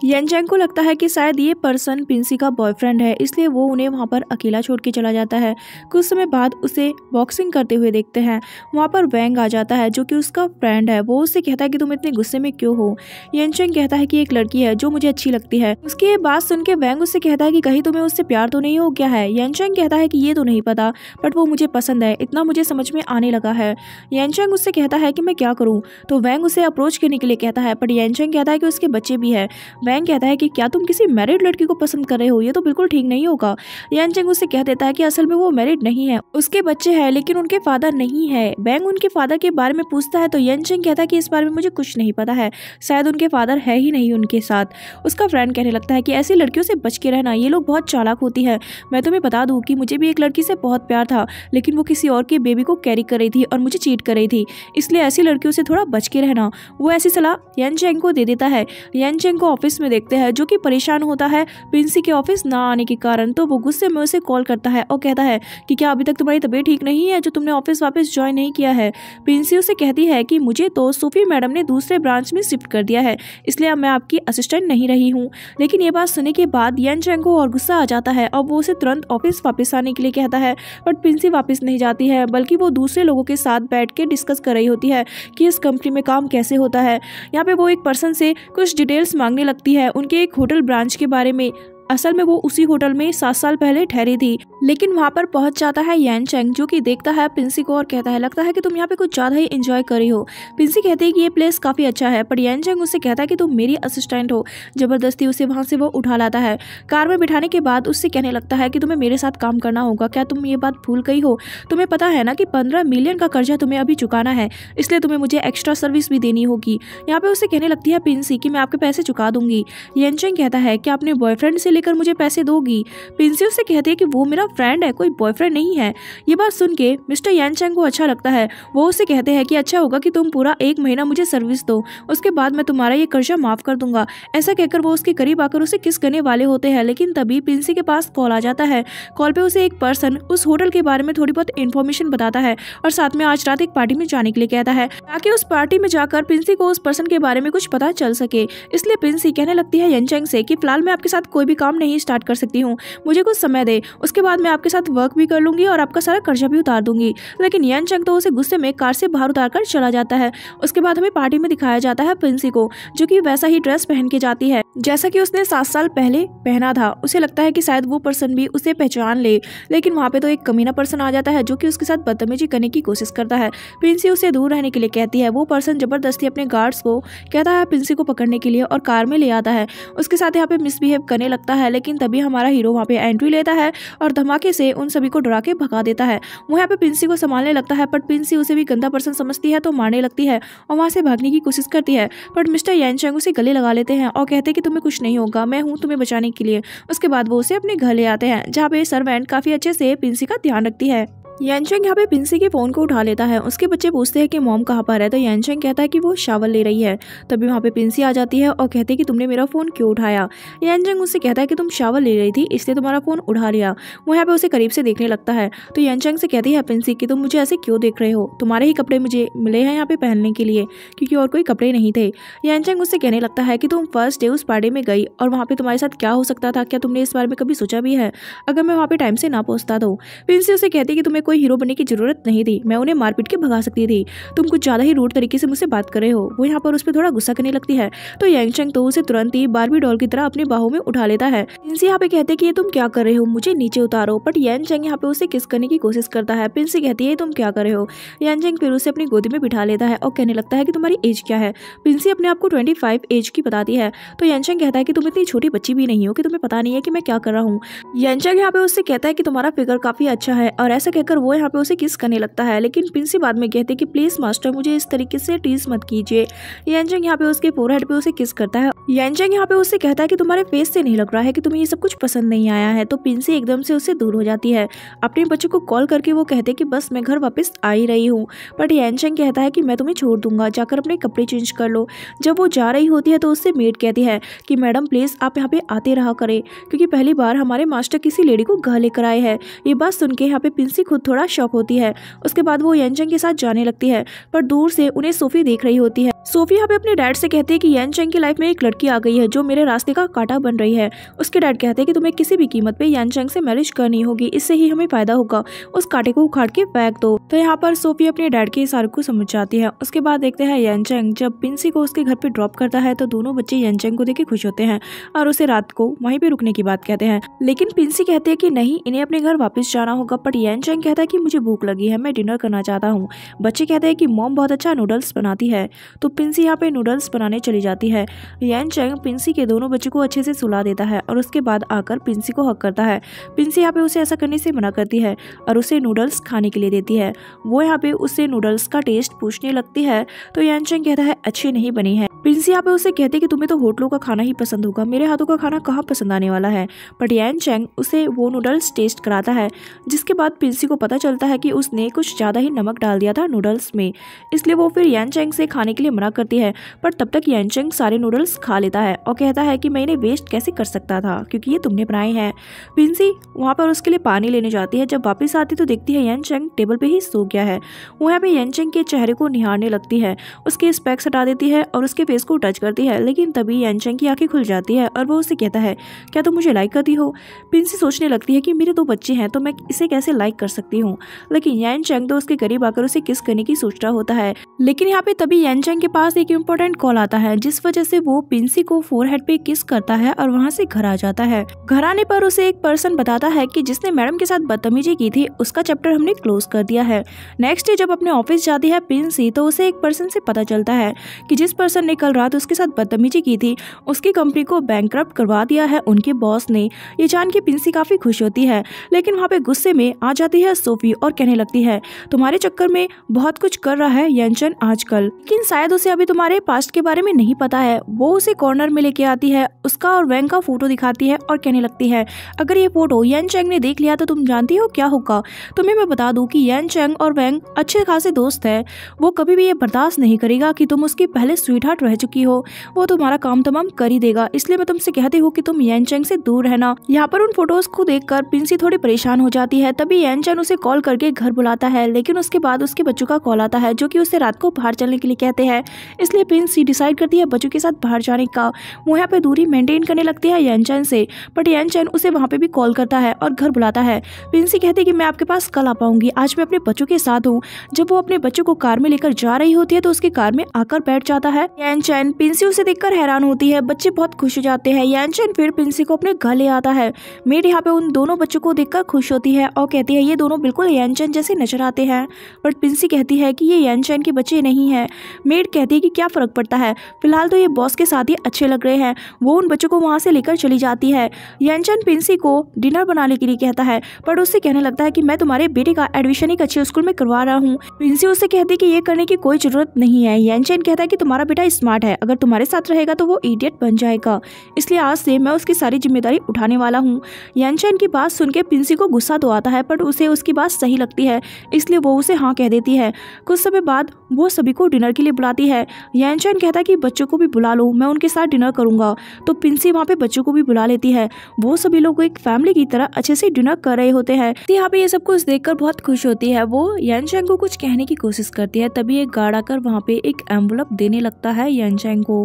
Speaker 1: यनचैंग को लगता है कि शायद ये पर्सन पिंसी का बॉयफ्रेंड है इसलिए वो उन्हें वहाँ पर अकेला छोड़ के चला जाता है कुछ समय बाद उसे बॉक्सिंग करते हुए देखते हैं वहाँ पर वैंग आ जाता है जो कि उसका फ्रेंड है वो उससे कहता है कि तुम इतने गुस्से में क्यों हो यनचैंग कहता है कि एक लड़की है जो मुझे अच्छी लगती है उसकी ये बात सुन के वैंग उससे कहता है कि कहीं तुम्हें उससे प्यार तो नहीं हो गया है यनचैंग कहता है कि ये तो नहीं पता बट वो मुझे पसंद है इतना मुझे समझ में आने लगा है यनचैंग उससे कहता है कि मैं क्या करूँ तो वैंग उसे अप्रोच करने के लिए कहता है बट यनचैंग कहता है कि उसके बच्चे भी है वैंग कहता है कि क्या तुम किसी मैरिड लड़की को पसंद कर रहे हो ये तो बिल्कुल ठीक नहीं होगा यानचेंग उसे कह देता है कि असल में वो मैरिड नहीं है उसके बच्चे हैं लेकिन उनके फादर नहीं है बैंग उनके फादर के बारे में पूछता है तो यनचेंग कहता है कि इस बारे में मुझे कुछ नहीं पता है शायद उनके फादर है ही नहीं उनके साथ उसका फ्रेंड कहने लगता है कि ऐसी लड़कियों से बच के रहना ये लोग बहुत चालाक होती है मैं तुम्हें बता दूँ कि मुझे भी एक लड़की से बहुत प्यार था लेकिन वो किसी और के बेबी को कैरी कर रही थी और मुझे चीट कर रही थी इसलिए ऐसी लड़कियों से थोड़ा बच के रहना वो ऐसी सलाह यन चेंग को दे देता है यन चेंग को ऑफिस ऑफिस में देखते हैं जो कि परेशान होता है प्रिंसी के ऑफिस ना आने के कारण तो वो गुस्से में उसे कॉल करता है और कहता है कि क्या अभी तक तुम्हारी तबीयत ठीक नहीं है जो तुमने ऑफिस वापस ज्वाइन नहीं किया है प्रिंसी उसे कहती है कि मुझे तो सूफी मैडम ने दूसरे ब्रांच में शिफ्ट कर दिया है इसलिए अब मैं आपकी असिस्टेंट नहीं रही हूँ लेकिन ये बात सुनने के बाद यन चैंग को और गुस्सा आ जाता है और वो उसे तुरंत ऑफिस वापस आने के लिए कहता है बट प्रिंसी वापस नहीं जाती है बल्कि वो दूसरे लोगों के साथ बैठ के डिस्कस कर रही होती है कि इस कंपनी में काम कैसे होता है यहाँ पे वो एक पर्सन से कुछ डिटेल्स मांगने लगती लगती है उनके एक होटल ब्रांच के बारे में असल में वो उसी होटल में सात साल पहले ठहरी थी लेकिन वहाँ पर पहुंच जाता है यान चैंग जो कि देखता है पिंसी को और कहता है लगता है कि तुम यहाँ पे कुछ ज़्यादा ही इंजॉय करी हो पिंसी कहती है कि ये प्लेस काफ़ी अच्छा है पर यान चैंग उससे कहता है कि तुम मेरी असिस्टेंट हो ज़बरदस्ती उसे वहाँ से वो उठा लाता है कार में बिठाने के बाद उससे कहने लगता है कि तुम्हें मेरे साथ काम करना होगा क्या तुम ये बात भूल गई हो तुम्हें पता है ना कि पंद्रह मिलियन का कर्जा तुम्हें अभी चुकाना है इसलिए तुम्हें मुझे एक्स्ट्रा सर्विस भी देनी होगी यहाँ पे उसे कहने लगती है पिंसी की मैं आपके पैसे चुका दूंगी चैंग कहता है कि आपने बॉयफ्रेंड से लेकर मुझे पैसे दोगी पिंसी उसे कहती है कि वो मेरा फ्रेंड है कोई बॉयफ्रेंड नहीं है ये बात सुन के मिस्टर यान चैंग को अच्छा लगता है वो उसे कहते हैं कि अच्छा होगा कि तुम पूरा एक महीना मुझे सर्विस दो उसके बाद मैं तुम्हारा ये कर्जा माफ़ कर दूंगा ऐसा कहकर वो उसके करीब आकर उसे किस करने वाले होते हैं लेकिन तभी पिंसी के पास कॉल आ जाता है कॉल पे उसे एक पर्सन उस होटल के बारे में थोड़ी बहुत इन्फॉर्मेशन बताता है और साथ में आज रात एक पार्टी में जाने के लिए कहता है ताकि उस पार्टी में जाकर पिंसी को उस पर्सन के बारे में कुछ पता चल सके इसलिए पिंसी कहने लगती है यनचैंग से कि फिलहाल मैं आपके साथ कोई भी काम काम नहीं स्टार्ट कर सकती हूँ मुझे कुछ समय दे उसके बाद मैं आपके साथ वर्क भी कर लूंगी और आपका सारा कर्जा भी उतार दूंगी लेकिन यन चंग तो उसे गुस्से में कार से बाहर उतार कर चला जाता है उसके बाद हमें पार्टी में दिखाया जाता है प्रिंसी को जो की वैसा ही ड्रेस पहन के जाती है जैसा कि उसने सात साल पहले पहना था उसे लगता है कि शायद वो पर्सन भी उसे पहचान ले लेकिन वहाँ पे तो एक कमीना पर्सन आ जाता है जो कि उसके साथ बदतमीजी करने की कोशिश करता है प्रिंसी उसे दूर रहने के लिए कहती है वो पर्सन जबरदस्ती अपने गार्ड्स को कहता है प्रिंसी को पकड़ने के लिए और कार में ले आता है उसके साथ यहाँ पे मिसबिहेव करने लगता जाता है लेकिन तभी हमारा हीरो वहाँ पे एंट्री लेता है और धमाके से उन सभी को डरा के भगा देता है वो यहाँ पे पिंसी को संभालने लगता है पर पिंसी उसे भी गंदा पर्सन समझती है तो मारने लगती है और वहाँ से भागने की कोशिश करती है पर मिस्टर यानशेंग उसे गले लगा लेते हैं और कहते हैं कि तुम्हें कुछ नहीं होगा मैं हूँ तुम्हें बचाने के लिए उसके बाद वो उसे अपने घर ले आते हैं जहाँ पे सर्वेंट काफ़ी अच्छे से पिंसी का ध्यान रखती है यानशेंग यहाँ पे पिंसी के फ़ोन को उठा लेता है उसके बच्चे पूछते हैं कि मॉम कहाँ पर है तो यानशेंग कहता है कि वो शावल ले रही है तभी वहाँ पे पिंसी आ जाती है और कहती है कि तुमने मेरा फ़ोन क्यों उठाया यानशेंग उससे कहता है कि तुम शावल ले रही थी इसलिए तुम्हारा फ़ोन उठा लिया वो यहाँ पे उसे करीब से देखने लगता है तो यानशेंग से कहती है हाँ पिंसी की तुम मुझे ऐसे क्यों देख रहे हो तुम्हारे ही कपड़े मुझे मिले हैं यहाँ पे पहनने के लिए क्योंकि और कोई कपड़े नहीं थे यानशेंग उससे कहने लगता है कि तुम फर्स्ट डे उस पार्टी में गई और वहाँ पर तुम्हारे साथ क्या हो सकता था क्या तुमने इस बारे में कभी सोचा भी है अगर मैं वहाँ पर टाइम से ना पहुँचता तो पिंसी उसे कहती कि तुम्हें कोई हीरो बनने की जरूरत नहीं थी मैं उन्हें मारपीट के भगा सकती थी तुम कुछ ज़्यादा ही रूट तरीके से मुझसे बात कर रहे हो वो यहाँ पर उस पर थोड़ा गुस्सा करने लगती है तो यंग तो उसे तुरंत ही बारबी डॉल की तरह अपनी बाहों में उठा लेता है प्रिंस यहाँ पे कहते कि ये तुम क्या कर रहे हो मुझे नीचे उतारो बट यांगचंग यहाँ पे उसे किस करने की कोशिश करता है पिंसी कहती है तुम क्या कर रहे हो यांगचंग फिर उसे अपनी गोदी में बिठा लेता है और कहने लगता है की तुम्हारी एज क्या है पिंसी अपने आप को ट्वेंटी एज की बताती है तो यांगचंग कहता है कि तुम इतनी छोटी बच्ची भी नहीं हो कि तुम्हें पता नहीं है कि मैं क्या कर रहा हूँ यांगचंग यहाँ पे उससे कहता है कि तुम्हारा फिगर काफी अच्छा है और ऐसा कहकर देखकर वो यहाँ पे उसे किस करने लगता है लेकिन पिंसी बाद में कहते कि प्लीज मास्टर मुझे इस तरीके से टीज मत कीजिए यंजंग यहाँ पे उसके फोरहेड पे उसे किस करता है यंजंग यहाँ पे उसे कहता है कि तुम्हारे फेस से नहीं लग रहा है कि तुम्हें ये सब कुछ पसंद नहीं आया है तो पिंसी एकदम से उसे दूर हो जाती है अपने बच्चे को कॉल करके वो कहते कि बस मैं घर वापस आ ही रही हूँ बट यंजंग कहता है कि मैं तुम्हें छोड़ दूंगा जाकर अपने कपड़े चेंज कर लो जब वो जा रही होती है तो उससे मेड कहती है कि मैडम प्लीज़ आप यहाँ पे आते रहा करें क्योंकि पहली बार हमारे मास्टर किसी लेडी को घर लेकर आए हैं ये बात सुन के यहाँ पे पिंसी खुद थोड़ा शॉक होती है उसके बाद वो यनचंग के साथ जाने लगती है पर दूर से उन्हें सोफी देख रही होती है सोफी यहाँ पे अपने डैड से कहती है कि यनचंग की लाइफ में एक लड़की आ गई है जो मेरे रास्ते का कांटा बन रही है उसके डैड कहते हैं कि तुम्हें किसी भी कीमत पे यनचंग से मैरिज करनी होगी इससे ही हमें फायदा होगा उस कांटे को उखाड़ के फेंक दो तो यहाँ पर सोफी अपने डैड के इशारे को समझ जाती है उसके बाद देखते हैं यनचंग जब पिंसी को उसके घर पे ड्रॉप करता है तो दोनों बच्चे यनचंग को देखे खुश होते हैं और उसे रात को वहीं पे रुकने की बात कहते हैं लेकिन पिंसी कहते हैं कि नहीं इन्हें अपने घर वापस जाना होगा पर यनचंग कहता है कि मुझे भूख लगी है मैं डिनर करना चाहता हूँ बच्चे कहते हैं कि मॉम बहुत अच्छा नूडल्स बनाती है तो पिंसी यहाँ पे नूडल्स बनाने चली जाती है यान चैंग पिंसी के दोनों बच्चों को अच्छे से सुला देता है और उसके बाद आकर पिंसी को हक करता है पिंसी यहाँ पे उसे ऐसा करने से मना करती है और उसे नूडल्स खाने के लिए देती है वो यहाँ पे उससे नूडल्स का टेस्ट पूछने लगती है तो यान चैंग कहता है अच्छी नहीं बनी है पिंसी यहाँ पे उसे कहते कि तुम्हें तो होटलों का खाना ही पसंद होगा मेरे हाथों का खाना कहाँ पसंद आने वाला है बट यान चैंग उसे वो नूडल्स टेस्ट कराता है जिसके बाद पिंसी को पता चलता है कि उसने कुछ ज़्यादा ही नमक डाल दिया था नूडल्स में इसलिए वो फिर चेंग से खाने के लिए मना करती है पर तब तक यानचेंग सारे नूडल्स खा लेता है और कहता है कि मैं इन्हें वेस्ट कैसे कर सकता था क्योंकि ये तुमने बनाए हैं पिंसी वहाँ पर उसके लिए पानी लेने जाती है जब वापस आती तो देखती है यानचेंग टेबल पर ही सो गया है वहाँ पर चेंग के चेहरे को निहारने लगती है उसके स्पेक्स हटा देती है और उसके फेस को टच करती है लेकिन तभी चेंग की आंखें खुल जाती है और वो उसे कहता है क्या तुम मुझे लाइक करती हो पिंसी सोचने लगती है कि मेरे दो बच्चे हैं तो मैं इसे कैसे लाइक कर सकती सकती हूँ लेकिन यान चैंग तो उसके करीब आकर उसे किस करने की सोच रहा होता है लेकिन यहाँ पे तभी यान चैंग के पास एक इम्पोर्टेंट कॉल आता है जिस वजह से वो पिंसी को फोरहेड पे किस करता है और वहाँ से घर आ जाता है घर आने पर उसे एक पर्सन बताता है की जिसने मैडम के साथ बदतमीजी की थी उसका चैप्टर हमने क्लोज कर दिया है नेक्स्ट डे जब अपने ऑफिस जाती है पिंसी तो उसे एक पर्सन से पता चलता है की जिस पर्सन ने कल रात उसके साथ बदतमीजी की थी उसकी कंपनी को बैंक करवा दिया है उनके बॉस ने ये जान के पिंसी काफी खुश होती है लेकिन वहाँ पे गुस्से में आ जाती है सोफी और कहने लगती है तुम्हारे चक्कर में बहुत कुछ कर रहा है यंचन आजकल लेकिन शायद उसे अभी तुम्हारे पास्ट के बारे में नहीं पता है वो उसे कॉर्नर में लेके आती है उसका और वैंग का फोटो दिखाती है और कहने लगती है अगर ये फोटो यन चैंग ने देख लिया तो तुम जानती हो क्या होगा तुम्हें मैं बता दूँ की यन चैंग और वैंग अच्छे खासे दोस्त है वो कभी भी ये बर्दाश्त नहीं करेगा की तुम उसकी पहले स्वीट हार्ट रह चुकी हो वो तुम्हारा काम तमाम कर ही देगा इसलिए मैं तुमसे कहती हूँ की तुम यन चैंग से दूर रहना यहाँ पर उन फोटोज को कर प्रिंसी थोड़ी परेशान हो जाती है तभी यन चैन उसे उसे कॉल करके घर बुलाता है लेकिन उसके बाद उसके बच्चों का कॉल आता है जो कि उसे रात को बाहर चलने के लिए कहते हैं इसलिए प्रिंस डिसाइड करती है बच्चों के साथ बाहर जाने का वो यहाँ पे दूरी मेंटेन करने लगती है यनचैन से बट यनचैन उसे वहाँ पे भी कॉल करता है और घर बुलाता है प्रिंसी कहती है कि मैं आपके पास कल आ पाऊंगी आज मैं अपने बच्चों के साथ हूँ जब वो अपने बच्चों को कार में लेकर जा रही होती है तो उसकी कार में आकर बैठ जाता है यनचैन प्रिंसी उसे देखकर हैरान होती है बच्चे बहुत खुश हो जाते हैं यनचैन फिर प्रिंसी को अपने घर ले आता है मेड यहाँ पे उन दोनों बच्चों को देखकर खुश होती है और कहती है ये दोनों दोनों बिल्कुल यनचैन जैसे नजर आते हैं बट पिंसी कहती है कि ये यनचैन के बच्चे नहीं हैं मेड कहती है कि क्या फ़र्क पड़ता है फिलहाल तो ये बॉस के साथ ही अच्छे लग रहे हैं वो उन बच्चों को वहाँ से लेकर चली जाती है यनचैन पिंसी को डिनर बनाने के लिए कहता है बट उससे कहने लगता है कि मैं तुम्हारे बेटे का एडमिशन एक अच्छे स्कूल में करवा रहा हूँ पिंसी उससे कहती है कि ये करने की कोई ज़रूरत नहीं है यनचैन कहता है कि तुम्हारा बेटा स्मार्ट है अगर तुम्हारे साथ रहेगा तो वो इडियट बन जाएगा इसलिए आज से मैं उसकी सारी जिम्मेदारी उठाने वाला हूँ यनचैन की बात सुनकर पिंसी को गुस्सा तो आता है बट उसे उस उसकी बात सही लगती है इसलिए वो उसे हाँ कह देती है कुछ समय बाद वो सभी को डिनर के लिए बुलाती है यानचैन कहता है कि बच्चों को भी बुला लो मैं उनके साथ डिनर करूँगा तो पिंसी वहाँ पे बच्चों को भी बुला लेती है वो सभी लोग एक फैमिली की तरह अच्छे से डिनर कर रहे होते हैं यहाँ पे ये सब कुछ देख बहुत खुश होती है वो यानचैन को कुछ कहने की कोशिश करती है तभी एक गार्ड आकर वहाँ पे एक एम्बुलप देने लगता है यानचैंग को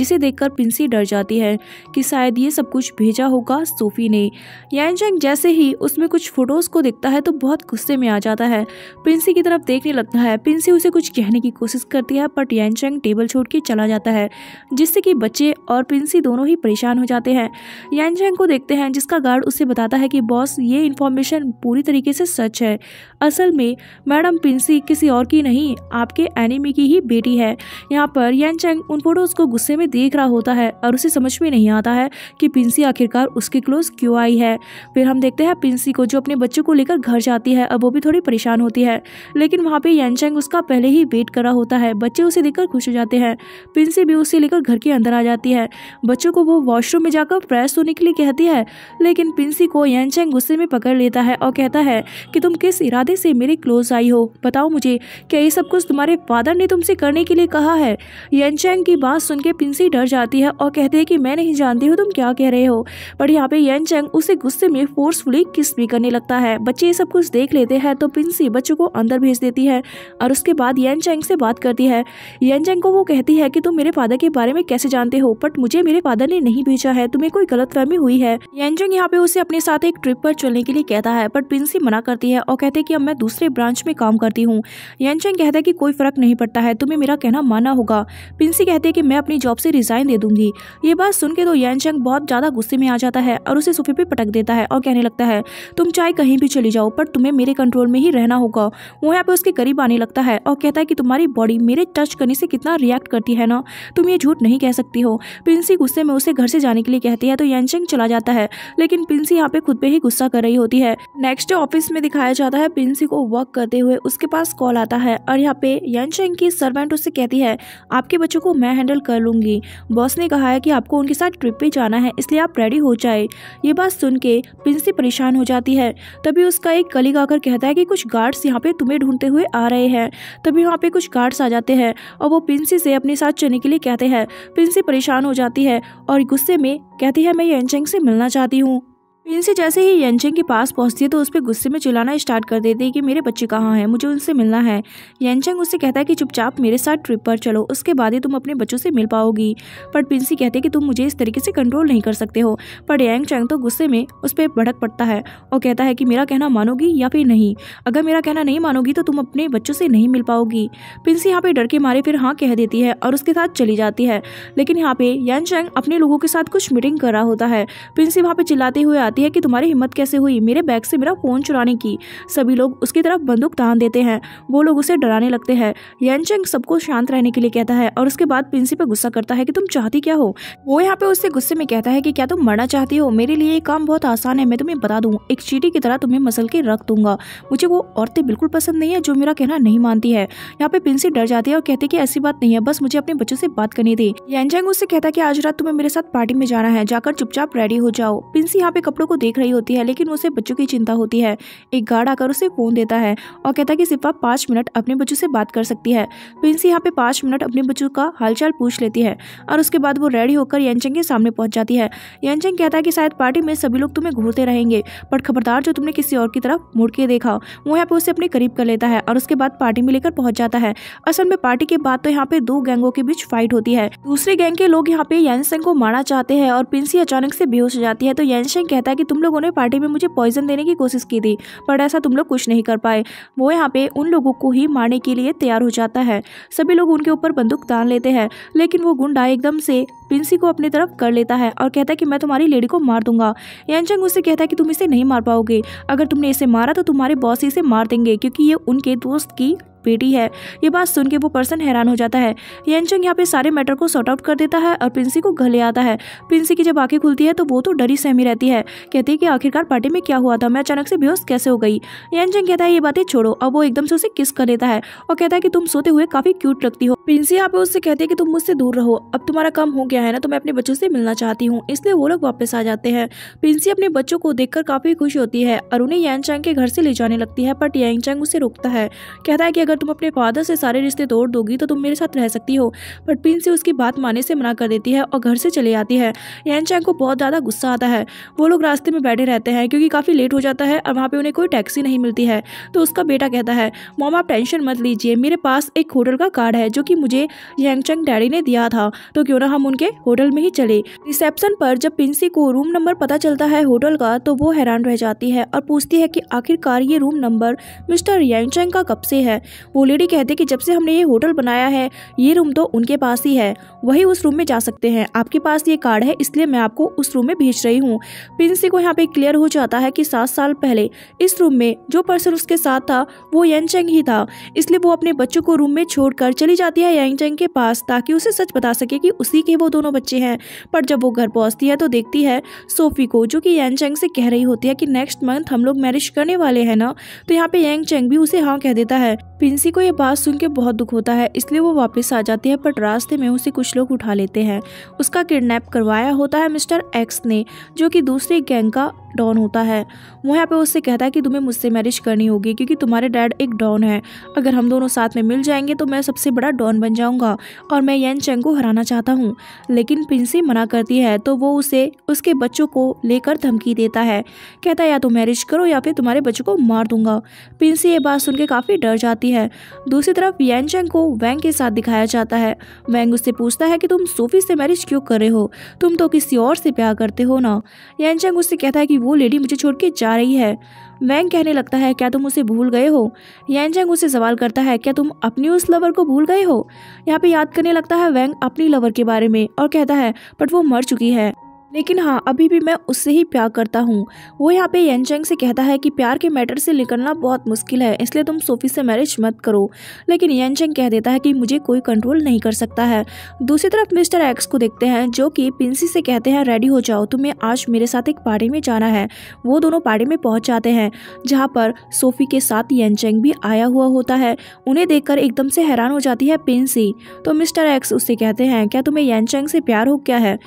Speaker 1: जिसे देख पिंसी डर जाती है कि शायद ये सब कुछ भेजा होगा सोफी ने यानचैंग जैसे ही उसमें कुछ फोटोज को देखता है तो अशोक बहुत गुस्से में आ जाता है प्रिंसी की तरफ देखने लगता है प्रिंसी उसे कुछ कहने की कोशिश करती है पर यांचंग टेबल छोड़ के चला जाता है जिससे कि बच्चे और प्रिंसी दोनों ही परेशान हो जाते हैं यांचंग को देखते हैं जिसका गार्ड उसे बताता है कि बॉस ये इन्फॉर्मेशन पूरी तरीके से सच है असल में मैडम प्रिंसी किसी और की नहीं आपके एनिमी की ही बेटी है यहाँ पर यांचंग उन फोटोज़ को गुस्से में देख रहा होता है और उसे समझ में नहीं आता है कि पिंसी आखिरकार उसके क्लोज क्यों आई है फिर हम देखते हैं पिंसी को जो अपने बच्चों को लेकर घर जाती है अब वो भी थोड़ी परेशान होती है लेकिन वहाँ पे यानचेंग उसका पहले ही वेट करा होता है बच्चे उसे देखकर खुश हो जाते हैं पिंसी भी उसे लेकर घर के अंदर आ जाती है बच्चों को वो वॉशरूम में जाकर फ्रेश होने के लिए कहती है लेकिन पिंसी को यानचेंग गुस्से में पकड़ लेता है और कहता है कि तुम किस इरादे से मेरे क्लोज आई हो बताओ मुझे क्या ये सब कुछ तुम्हारे फादर ने तुमसे करने के लिए कहा है यनचैंग की बात सुन के पिंसी डर जाती है और कहती है कि मैं नहीं जानती हूँ तुम क्या कह रहे हो पर यहाँ पे यनचैंग उसे गुस्से में फोर्सफुली किस भी करने लगता है बच्चे ये सब कुछ देख लेते हैं तो प्रिंसी बच्चों को अंदर भेज देती है और उसके बाद यन चैंग से बात करती है यन चैंग को वो कहती है कि तुम मेरे फादर के बारे में कैसे जानते हो बट मुझे मेरे फादर ने नहीं भेजा है तुम्हें कोई गलतफहमी हुई है यन चैंग यहाँ पे उसे अपने साथ एक ट्रिप पर चलने के लिए कहता है बट प्रिंसी मना करती है और कहते कि अब मैं दूसरे ब्रांच में काम करती हूँ यन चैंग कहता है कि कोई फर्क नहीं पड़ता है तुम्हें मेरा कहना माना होगा प्रिंसी कहती है कि मैं अपनी जॉब से रिजाइन दे दूंगी ये बात सुन के तो यन चैंग बहुत ज्यादा गुस्से में आ जाता है और उसे सोफे पे पटक देता है और कहने लगता है तुम चाहे कहीं भी चली जाओ पर बट तुम्हें मेरे कंट्रोल में ही रहना होगा वो यहाँ पे उसके करीब आने लगता है और कहता है कि तुम्हारी बॉडी मेरे टच करने से कितना रिएक्ट करती है ना तुम ये झूठ नहीं कह सकती हो पिंसी गुस्से में उसे घर से जाने के लिए कहती है तो यानशेंग चला जाता है लेकिन पिंसी यहाँ पे खुद पे ही गुस्सा कर रही होती है नेक्स्ट ऑफिस में दिखाया जाता है पिंसी को वर्क करते हुए उसके पास कॉल आता है और यहाँ पे यानशेंग की सर्वेंट उससे कहती है आपके बच्चों को मैं हैंडल कर लूंगी बॉस ने कहा है कि आपको उनके साथ ट्रिप पे जाना है इसलिए आप रेडी हो जाए ये बात सुन के पिंसी परेशान हो जाती है तभी उसका एक कलिग आकर कहता है कि कुछ गार्ड्स यहाँ पे तुम्हें ढूंढते हुए आ रहे हैं तभी वहाँ पे कुछ गार्ड्स आ जाते हैं और वो प्रिंसी से अपने साथ चलने के लिए कहते हैं प्रिंसी परेशान हो जाती है और गुस्से में कहती है मैं यंग से मिलना चाहती हूँ प्रिंसी जैसे ही यनचेंग के पास पहुंचती है तो उस पर गुस्से में चिल्लाना स्टार्ट कर देती है कि मेरे बच्चे कहाँ हैं मुझे उनसे मिलना है यनचेंग उससे कहता है कि चुपचाप मेरे साथ ट्रिप पर चलो उसके बाद ही तुम अपने बच्चों से मिल पाओगी पर प्रिंसी कहते हैं कि तुम मुझे इस तरीके से कंट्रोल नहीं कर सकते हो पर यंग चैंग तो गुस्से में उस पर भड़क पड़ता है और कहता है कि मेरा कहना मानोगी या फिर नहीं अगर मेरा कहना नहीं मानोगी तो तुम अपने बच्चों से नहीं मिल पाओगी प्रिंसी यहाँ पर डर के मारे फिर हाँ कह देती है और उसके साथ चली जाती है लेकिन यहाँ पे यंग चैंग अपने लोगों के साथ कुछ मीटिंग कर रहा होता है प्रिंसी वहाँ पर चिल्लाते हुए बताती है कि तुम्हारी हिम्मत कैसे हुई मेरे बैग से मेरा फ़ोन चुराने की सभी लोग उसकी तरफ बंदूक तान देते हैं वो लोग उसे डराने लगते हैं यनचंग सबको शांत रहने के लिए कहता है और उसके बाद प्रिंसी पर गुस्सा करता है कि तुम चाहती क्या हो वो यहाँ पे उससे गुस्से में कहता है कि क्या तुम मरना चाहती हो मेरे लिए ये काम बहुत आसान है मैं तुम्हें बता दूँ एक चीटी की तरह तुम्हें मसल के रख दूंगा मुझे वो औरतें बिल्कुल पसंद नहीं है जो मेरा कहना नहीं मानती है यहाँ पे प्रिंसी डर जाती है और कहती है कि ऐसी बात नहीं है बस मुझे अपने बच्चों से बात करनी थी यनचंग उससे कहता है कि आज रात तुम्हें मेरे साथ पार्टी में जाना है जाकर चुपचाप रेडी हो जाओ प्रिंसी यहाँ पे कपड़ों बच्चों को देख रही होती है लेकिन उसे बच्चों की चिंता होती है एक गार्ड आकर उसे फ़ोन देता है और कहता है कि सिर्फ पाँच मिनट अपने बच्चों से बात कर सकती है प्रिंस यहाँ पे पाँच मिनट अपने बच्चों का हालचाल पूछ लेती है और उसके बाद वो रेडी होकर यनचेंग के सामने पहुँच जाती है यनचेंग कहता है कि शायद पार्टी में सभी लोग तुम्हें घूरते रहेंगे पर खबरदार जो तुमने किसी और की तरफ मुड़ के देखा वो यहाँ पे उसे अपने करीब कर लेता है और उसके बाद पार्टी में लेकर पहुँच जाता है असल में पार्टी के बाद तो यहाँ पे दो गैंगों के बीच फाइट होती है दूसरे गैंग के लोग यहाँ पे यनसेंग को मारना चाहते हैं और प्रिंसी अचानक से बेहोश हो जाती है तो यनसेंग कहता है बताया कि तुम लोगों ने पार्टी में मुझे पॉइजन देने की कोशिश की थी पर ऐसा तुम लोग कुछ नहीं कर पाए वो यहाँ पे उन लोगों को ही मारने के लिए तैयार हो जाता है सभी लोग उनके ऊपर बंदूक तान लेते हैं लेकिन वो गुंडा एकदम से प्रिंसी को अपनी तरफ कर लेता है और कहता है कि मैं तुम्हारी लेडी को मार दूंगा यानचंग उसे कहता है कि तुम इसे नहीं मार पाओगे अगर तुमने इसे मारा तो तुम्हारे बॉस इसे मार देंगे क्योंकि ये उनके दोस्त की बेटी है ये बात सुन के वो पर्सन हैरान हो जाता है येनचंग यहाँ पे सारे मैटर को सॉर्ट आउट कर देता है और पिंसी को गले आता है पिंसी की जब आंखें खुलती है तो वो तो डरी सहमी रहती है कहती है कि आखिरकार पार्टी में क्या हुआ था मैं अचानक से बेहोश कैसे हो गई येनचंग कहता है ये बातें छोड़ो अब वो एकदम से उसे किस कर लेता है और कहता है कि तुम सोते हुए काफी क्यूट लगती हो प्रिंसी यहाँ पे उससे कहती है कि तुम मुझसे दूर रहो अब तुम्हारा काम हो गया है ना तो मैं अपने बच्चों से मिलना चाहती हूँ इसलिए वो लोग वापस आ जाते हैं प्रिंसी अपने बच्चों को देखकर काफ़ी खुश होती है और उन्हें चैंग के घर से ले जाने लगती है बट चैंग उसे रोकता है कहता है कि अगर तुम अपने फादर से सारे रिश्ते तोड़ दोगी तो तुम मेरे साथ रह सकती हो बट प्रिंसी उसकी बात मानने से मना कर देती है और घर से चली आती है चैंग को बहुत ज़्यादा गुस्सा आता है वो लोग रास्ते में बैठे रहते हैं क्योंकि काफ़ी लेट हो जाता है और वहाँ पर उन्हें कोई टैक्सी नहीं मिलती है तो उसका बेटा कहता है मोम आप टेंशन मत लीजिए मेरे पास एक होटल का कार्ड है जो कि कि मुझे यंगचंग डैडी ने दिया था तो क्यों ना हम उनके होटल में ही चले रिसेप्शन पर जब पिंसी को रूम नंबर पता चलता है होटल का तो वो हैरान रह जाती है और पूछती है कि आखिरकार ये रूम नंबर मिस्टर यंगचंग का कब से है वो लेडी कहते कि जब से हमने ये होटल बनाया है ये रूम तो उनके पास ही है वही उस रूम में जा सकते हैं आपके पास ये कार्ड है इसलिए मैं आपको उस रूम में भेज रही हूँ पिंसी को यहाँ पे क्लियर हो जाता है कि सात साल पहले इस रूम में जो पर्सन उसके साथ था वो यंगचंग ही था इसलिए वो अपने बच्चों को रूम में छोड़कर चली जाती है है यांग चेंग के पास ताकि उसे सच बता सके कि उसी के वो दोनों बच्चे हैं पर जब वो घर पहुंचती है तो देखती है सोफी को जो कि यांग चेंग से कह रही होती है कि नेक्स्ट मंथ हम लोग मैरिज करने वाले हैं ना तो यहाँ पे यांग चेंग भी उसे हाँ कह देता है पिंसी को ये बात सुन के बहुत दुख होता है इसलिए वो वापस आ जाती है पर रास्ते में उसे कुछ लोग उठा लेते हैं उसका किडनैप करवाया होता है मिस्टर एक्स ने जो कि दूसरे गैंग का डॉन होता है वो यहाँ पे उससे कहता है कि तुम्हें मुझसे मैरिज करनी होगी क्योंकि तुम्हारे डैड एक डॉन है अगर हम दोनों साथ में मिल जाएंगे तो मैं सबसे बड़ा डॉन बन जाऊँगा और मैं यन चंग को हराना चाहता हूँ लेकिन प्रिंसी मना करती है तो वो उसे उसके बच्चों को लेकर धमकी देता है कहता है या तो मैरिज करो या फिर तुम्हारे बच्चों को मार दूंगा प्रिंसी ये बात सुन के काफ़ी डर जाती है दूसरी तरफ यन चंग को वैंग के साथ दिखाया जाता है वैंग उससे पूछता है कि तुम सोफी से मैरिज क्यों कर रहे हो तुम तो किसी और से प्यार करते हो ना यन चंग उससे कहता है कि वो लेडी मुझे छोड़ के जा रही है वैंग कहने लगता है क्या तुम उसे भूल गए हो यैनजैंग उसे सवाल करता है क्या तुम अपनी उस लवर को भूल गए हो यहाँ पे याद करने लगता है वैंग अपनी लवर के बारे में और कहता है बट वो मर चुकी है लेकिन हाँ अभी भी मैं उससे ही प्यार करता हूँ वो यहाँ पे चेंग से कहता है कि प्यार के मैटर से निकलना बहुत मुश्किल है इसलिए तुम सोफी से मैरिज मत करो लेकिन चेंग कह देता है कि मुझे कोई कंट्रोल नहीं कर सकता है दूसरी तरफ मिस्टर एक्स को देखते हैं जो कि पिंसी से कहते हैं रेडी हो जाओ तुम्हें आज मेरे साथ एक पार्टी में जाना है वो दोनों पार्टी में पहुँच जाते हैं जहाँ पर सोफी के साथ चेंग भी आया हुआ होता है उन्हें देख एकदम से हैरान हो जाती है पिंसी तो मिस्टर एक्स उससे कहते हैं क्या तुम्हें चेंग से प्यार हो क्या है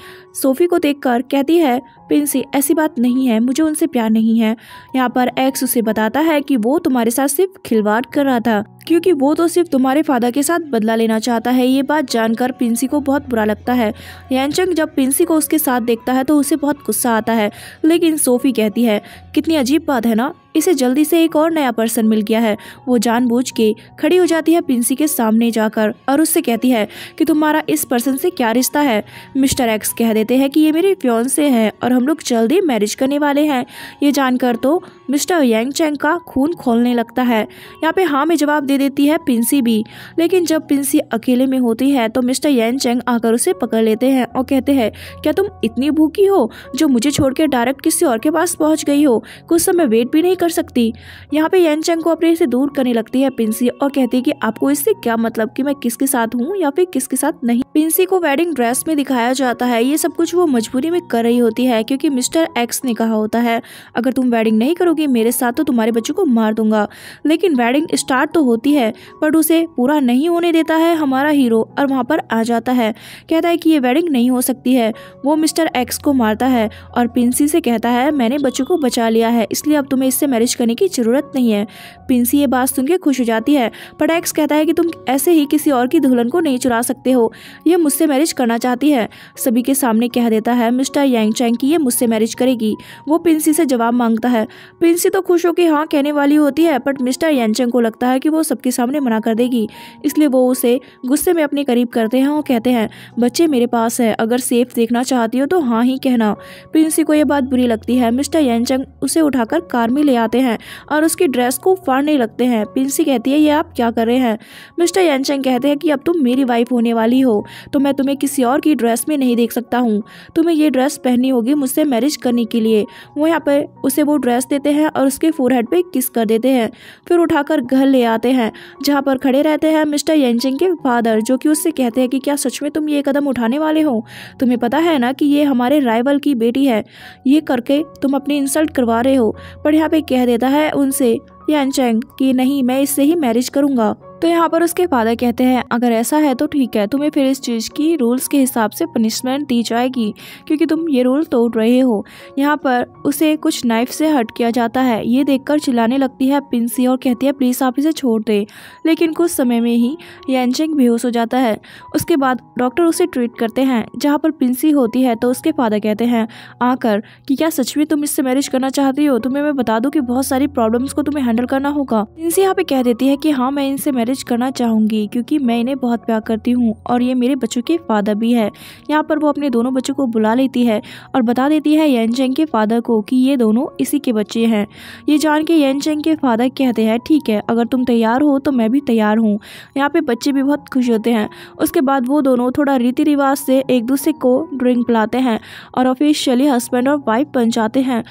Speaker 1: सोफी को देख कहती है पिंसी ऐसी बात नहीं है मुझे उनसे प्यार नहीं है यहाँ पर एक्स उसे बताता है कि वो तुम्हारे साथ सिर्फ खिलवाड़ कर रहा था क्योंकि वो तो सिर्फ तुम्हारे फादर के साथ बदला लेना चाहता है ये बात जानकर पिंसी को बहुत बुरा लगता है यानचंग जब पिंसी को उसके साथ देखता है तो उसे बहुत गुस्सा आता है लेकिन सोफी कहती है कितनी अजीब बात है ना इसे जल्दी से एक और नया पर्सन मिल गया है वो जानबूझ के खड़ी हो जाती है पिंसी के सामने जाकर और उससे कहती है कि तुम्हारा इस पर्सन से क्या रिश्ता है मिस्टर एक्स कह देते हैं कि ये मेरे फ्योन से है और हम लोग जल्द ही मैरिज करने वाले हैं ये जानकर तो मिस्टर यांग चैंग का खून खोलने लगता है यहाँ पे हाँ में जवाब दे देती है पिंसी भी लेकिन जब पिंसी अकेले में होती है तो मिस्टर यांग चैंग आकर उसे पकड़ लेते हैं और कहते हैं क्या तुम इतनी भूखी हो जो मुझे छोड़ डायरेक्ट किसी और के पास पहुँच गई हो कुछ समय वेट भी नहीं कर सकती यहाँ पे यांग चैंग को अपने से दूर करने लगती है पिंसी और कहती है कि आपको इससे क्या मतलब कि मैं किसके साथ हूँ या फिर किसके साथ नहीं पिंसी को वेडिंग ड्रेस में दिखाया जाता है ये सब कुछ वो मजबूरी में कर रही होती है क्योंकि मिस्टर एक्स ने कहा होता है अगर तुम वेडिंग नहीं करोगे मेरे साथ तो तुम्हारे बच्चों को मार दूंगा लेकिन वेडिंग स्टार्ट तो होती है बट उसे पूरा नहीं होने देता है हमारा हीरो और वहाँ पर आ जाता है कहता है कि ये वेडिंग नहीं हो सकती है वो मिस्टर एक्स को मारता है और पिंसी से कहता है मैंने बच्चों को बचा लिया है इसलिए अब तुम्हें इससे मैरिज करने की ज़रूरत नहीं है पिंसी ये बात सुन के खुश हो जाती है बट एक्स कहता है कि तुम ऐसे ही किसी और की दुल्हन को नहीं चुरा सकते हो ये मुझसे मैरिज करना चाहती है सभी के सामने कह देता है मिस्टर यांग चैंग की ये लिए मुझसे मैरिज करेगी वो पिंसी से जवाब मांगता है पिंसी तो खुश होकर हाँ कहने वाली होती है बट मिस्टर यंचंग को लगता है कि वो सबके सामने मना कर देगी इसलिए वो उसे गुस्से में अपने करीब करते हैं और कहते हैं बच्चे मेरे पास है अगर सेफ देखना चाहती हो तो हाँ ही कहना पिंसी को यह बात बुरी लगती है मिस्टर यंचंग उसे उठाकर कार में ले आते हैं और उसकी ड्रेस को फाड़ने लगते हैं पिंसी कहती है ये आप क्या कर रहे हैं मिस्टर यंचंग कहते हैं कि अब तुम मेरी वाइफ होने वाली हो तो मैं तुम्हें किसी और की ड्रेस में नहीं देख सकता हूँ तुम्हें ये ड्रेस पहननी होगी मुझसे मैरिज करने के लिए वो यहाँ पर उसे वो ड्रेस देते हैं और उसके फोरहेड पे किस कर देते हैं फिर उठाकर घर ले आते हैं जहाँ पर खड़े रहते हैं मिस्टर यंजिंग के फादर जो कि उससे कहते हैं कि क्या सच में तुम ये कदम उठाने वाले हो तुम्हें पता है ना कि ये हमारे राइवल की बेटी है ये करके तुम अपनी इंसल्ट करवा रहे हो पर यहाँ पे कह देता है उनसे यानचैंग कि नहीं मैं इससे ही मैरिज करूँगा तो यहाँ पर उसके फादर कहते हैं अगर ऐसा है तो ठीक है तुम्हें फिर इस चीज़ की रूल्स के हिसाब से पनिशमेंट दी जाएगी क्योंकि तुम ये रूल तोड़ रहे हो यहाँ पर उसे कुछ नाइफ से हट किया जाता है ये देखकर चिल्लाने लगती है पिंसी और कहती है प्लीज़ आप इसे छोड़ दें लेकिन कुछ समय में ही यंजिंग बेहोश हो जाता है उसके बाद डॉक्टर उसे ट्रीट करते हैं जहाँ पर पिंसी होती है तो उसके फादर कहते हैं आकर कि क्या सच में तुम इससे मैरिज करना चाहती हो तुम्हें मैं बता दूँ कि बहुत सारी प्रॉब्लम्स को तुम्हें हैंडल करना होगा पिंसी यहाँ पे कह देती है कि हाँ मैं इनसे मैरिज करना चाहूँगी क्योंकि मैं इन्हें बहुत प्यार करती हूँ और ये मेरे बच्चों के फादर भी है यहाँ पर वो अपने दोनों बच्चों को बुला लेती है और बता देती है चेंग के फादर को कि ये दोनों इसी के बच्चे हैं ये जान के यन चेंग के फादर कहते हैं ठीक है अगर तुम तैयार हो तो मैं भी तैयार हूँ यहाँ पर बच्चे भी बहुत खुश होते हैं उसके बाद वो दोनों थोड़ा रीति रिवाज से एक दूसरे को ड्रिंक पिलाते हैं और ऑफिशियली हस्बैंड और वाइफ बन जाते हैं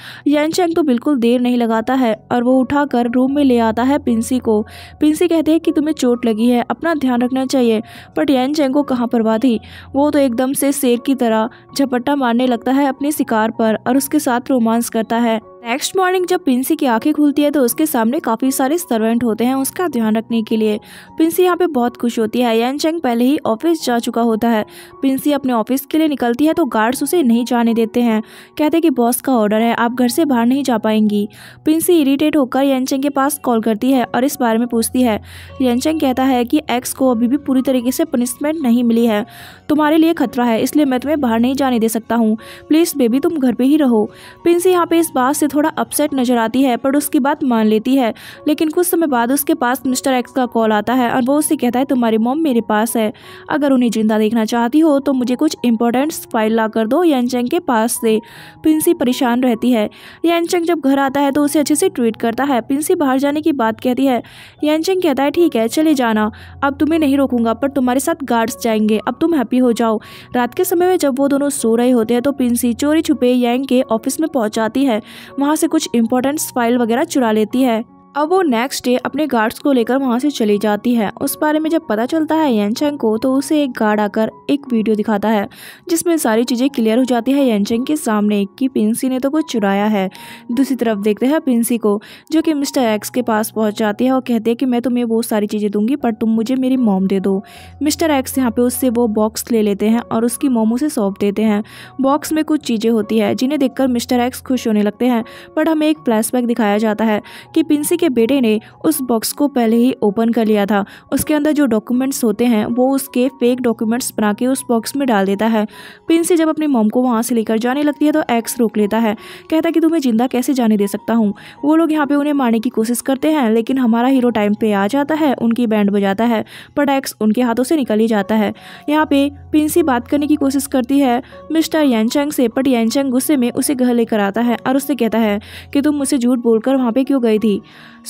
Speaker 1: चेंग तो बिल्कुल देर नहीं लगाता है और वो उठाकर रूम में ले आता है पिंसी को पिंसी कहते हैं कि तुम में चोट लगी है अपना ध्यान रखना चाहिए पर यान चैंग को कहाँ परवाह थी वो तो एकदम से शेर की तरह झपट्टा मारने लगता है अपने शिकार पर और उसके साथ रोमांस करता है नेक्स्ट मॉर्निंग जब पिंसी की आंखें खुलती है तो उसके सामने काफ़ी सारे सर्वेंट होते हैं उसका ध्यान रखने के लिए पिंसी यहाँ पे बहुत खुश होती है यान चेंग पहले ही ऑफिस जा चुका होता है पिंसी अपने ऑफिस के लिए निकलती है तो गार्ड्स उसे नहीं जाने देते हैं कहते कि बॉस का ऑर्डर है आप घर से बाहर नहीं जा पाएंगी पिंसी इरीटेट होकर यानचेंग के पास कॉल करती है और इस बारे में पूछती है यानचेंग कहता है कि एक्स को अभी भी पूरी तरीके से पनिशमेंट नहीं मिली है तुम्हारे लिए खतरा है इसलिए मैं तुम्हें बाहर नहीं जाने दे सकता हूँ प्लीज़ बेबी तुम घर पर ही रहो पिंसी यहाँ पे इस बात से थोड़ा अपसेट नजर आती है पर उसकी बात मान लेती है लेकिन कुछ समय बाद उसके पास मिस्टर एक्स का कॉल आता है और वो उसे कहता है तुम्हारी मोम मेरे पास है अगर उन्हें जिंदा देखना चाहती हो तो मुझे कुछ इंपॉर्टेंट फाइल ला कर दो यानचंग के पास से पिंसी परेशान रहती है यनचंग जब घर आता है तो उसे अच्छे से ट्वीट करता है पिंसी बाहर जाने की बात कहती है यानचंग कहता है ठीक है चले जाना अब तुम्हें नहीं रोकूंगा पर तुम्हारे साथ गार्ड्स जाएंगे अब तुम हैप्पी हो जाओ रात के समय में जब वो दोनों सो रहे होते हैं तो पिंसी चोरी छुपे यंग के ऑफिस में पहुंच जाती है वहाँ से कुछ इंपॉर्टेंट फाइल वगैरह चुरा लेती है अब वो नेक्स्ट डे अपने गार्ड्स को लेकर वहाँ से चली जाती है उस बारे में जब पता चलता है यनचंग को तो उसे एक गार्ड आकर एक वीडियो दिखाता है जिसमें सारी चीज़ें क्लियर हो जाती है यनचंग के सामने कि पिंसी ने तो कुछ चुराया है दूसरी तरफ देखते हैं पिंसी को जो कि मिस्टर एक्स के पास पहुँच जाती है और कहते हैं कि मैं तुम्हें वो सारी चीज़ें दूंगी पर तुम मुझे मेरी मोम दे दो मिस्टर एक्स यहाँ पर उससे वो बॉक्स ले लेते हैं और उसकी मोम उसे सौंप देते हैं बॉक्स में कुछ चीज़ें होती है जिन्हें देखकर मिस्टर एक्स खुश होने लगते हैं पर हमें एक फ्लैश दिखाया जाता है कि पिंसी के के बेटे ने उस बॉक्स को पहले ही ओपन कर लिया था उसके अंदर जो डॉक्यूमेंट्स होते हैं वो उसके फेक डॉक्यूमेंट्स बना के उस बॉक्स में डाल देता है पिंसी जब अपनी मोम को वहाँ से लेकर जाने लगती है तो एक्स रोक लेता है कहता कि तुम्हें जिंदा कैसे जाने दे सकता हूँ वो लोग यहाँ पर उन्हें मारने की कोशिश करते हैं लेकिन हमारा हीरो टाइम पर आ जाता है उनकी बैंड बजाता है पर एक्स उनके हाथों से निकल ही जाता है यहाँ पर पिंसी बात करने की कोशिश करती है मिस्टर यानचंग से बट यानचंग गुस्से में उसे घर लेकर आता है और उससे कहता है कि तुम मुझसे झूठ बोलकर वहाँ पे क्यों गई थी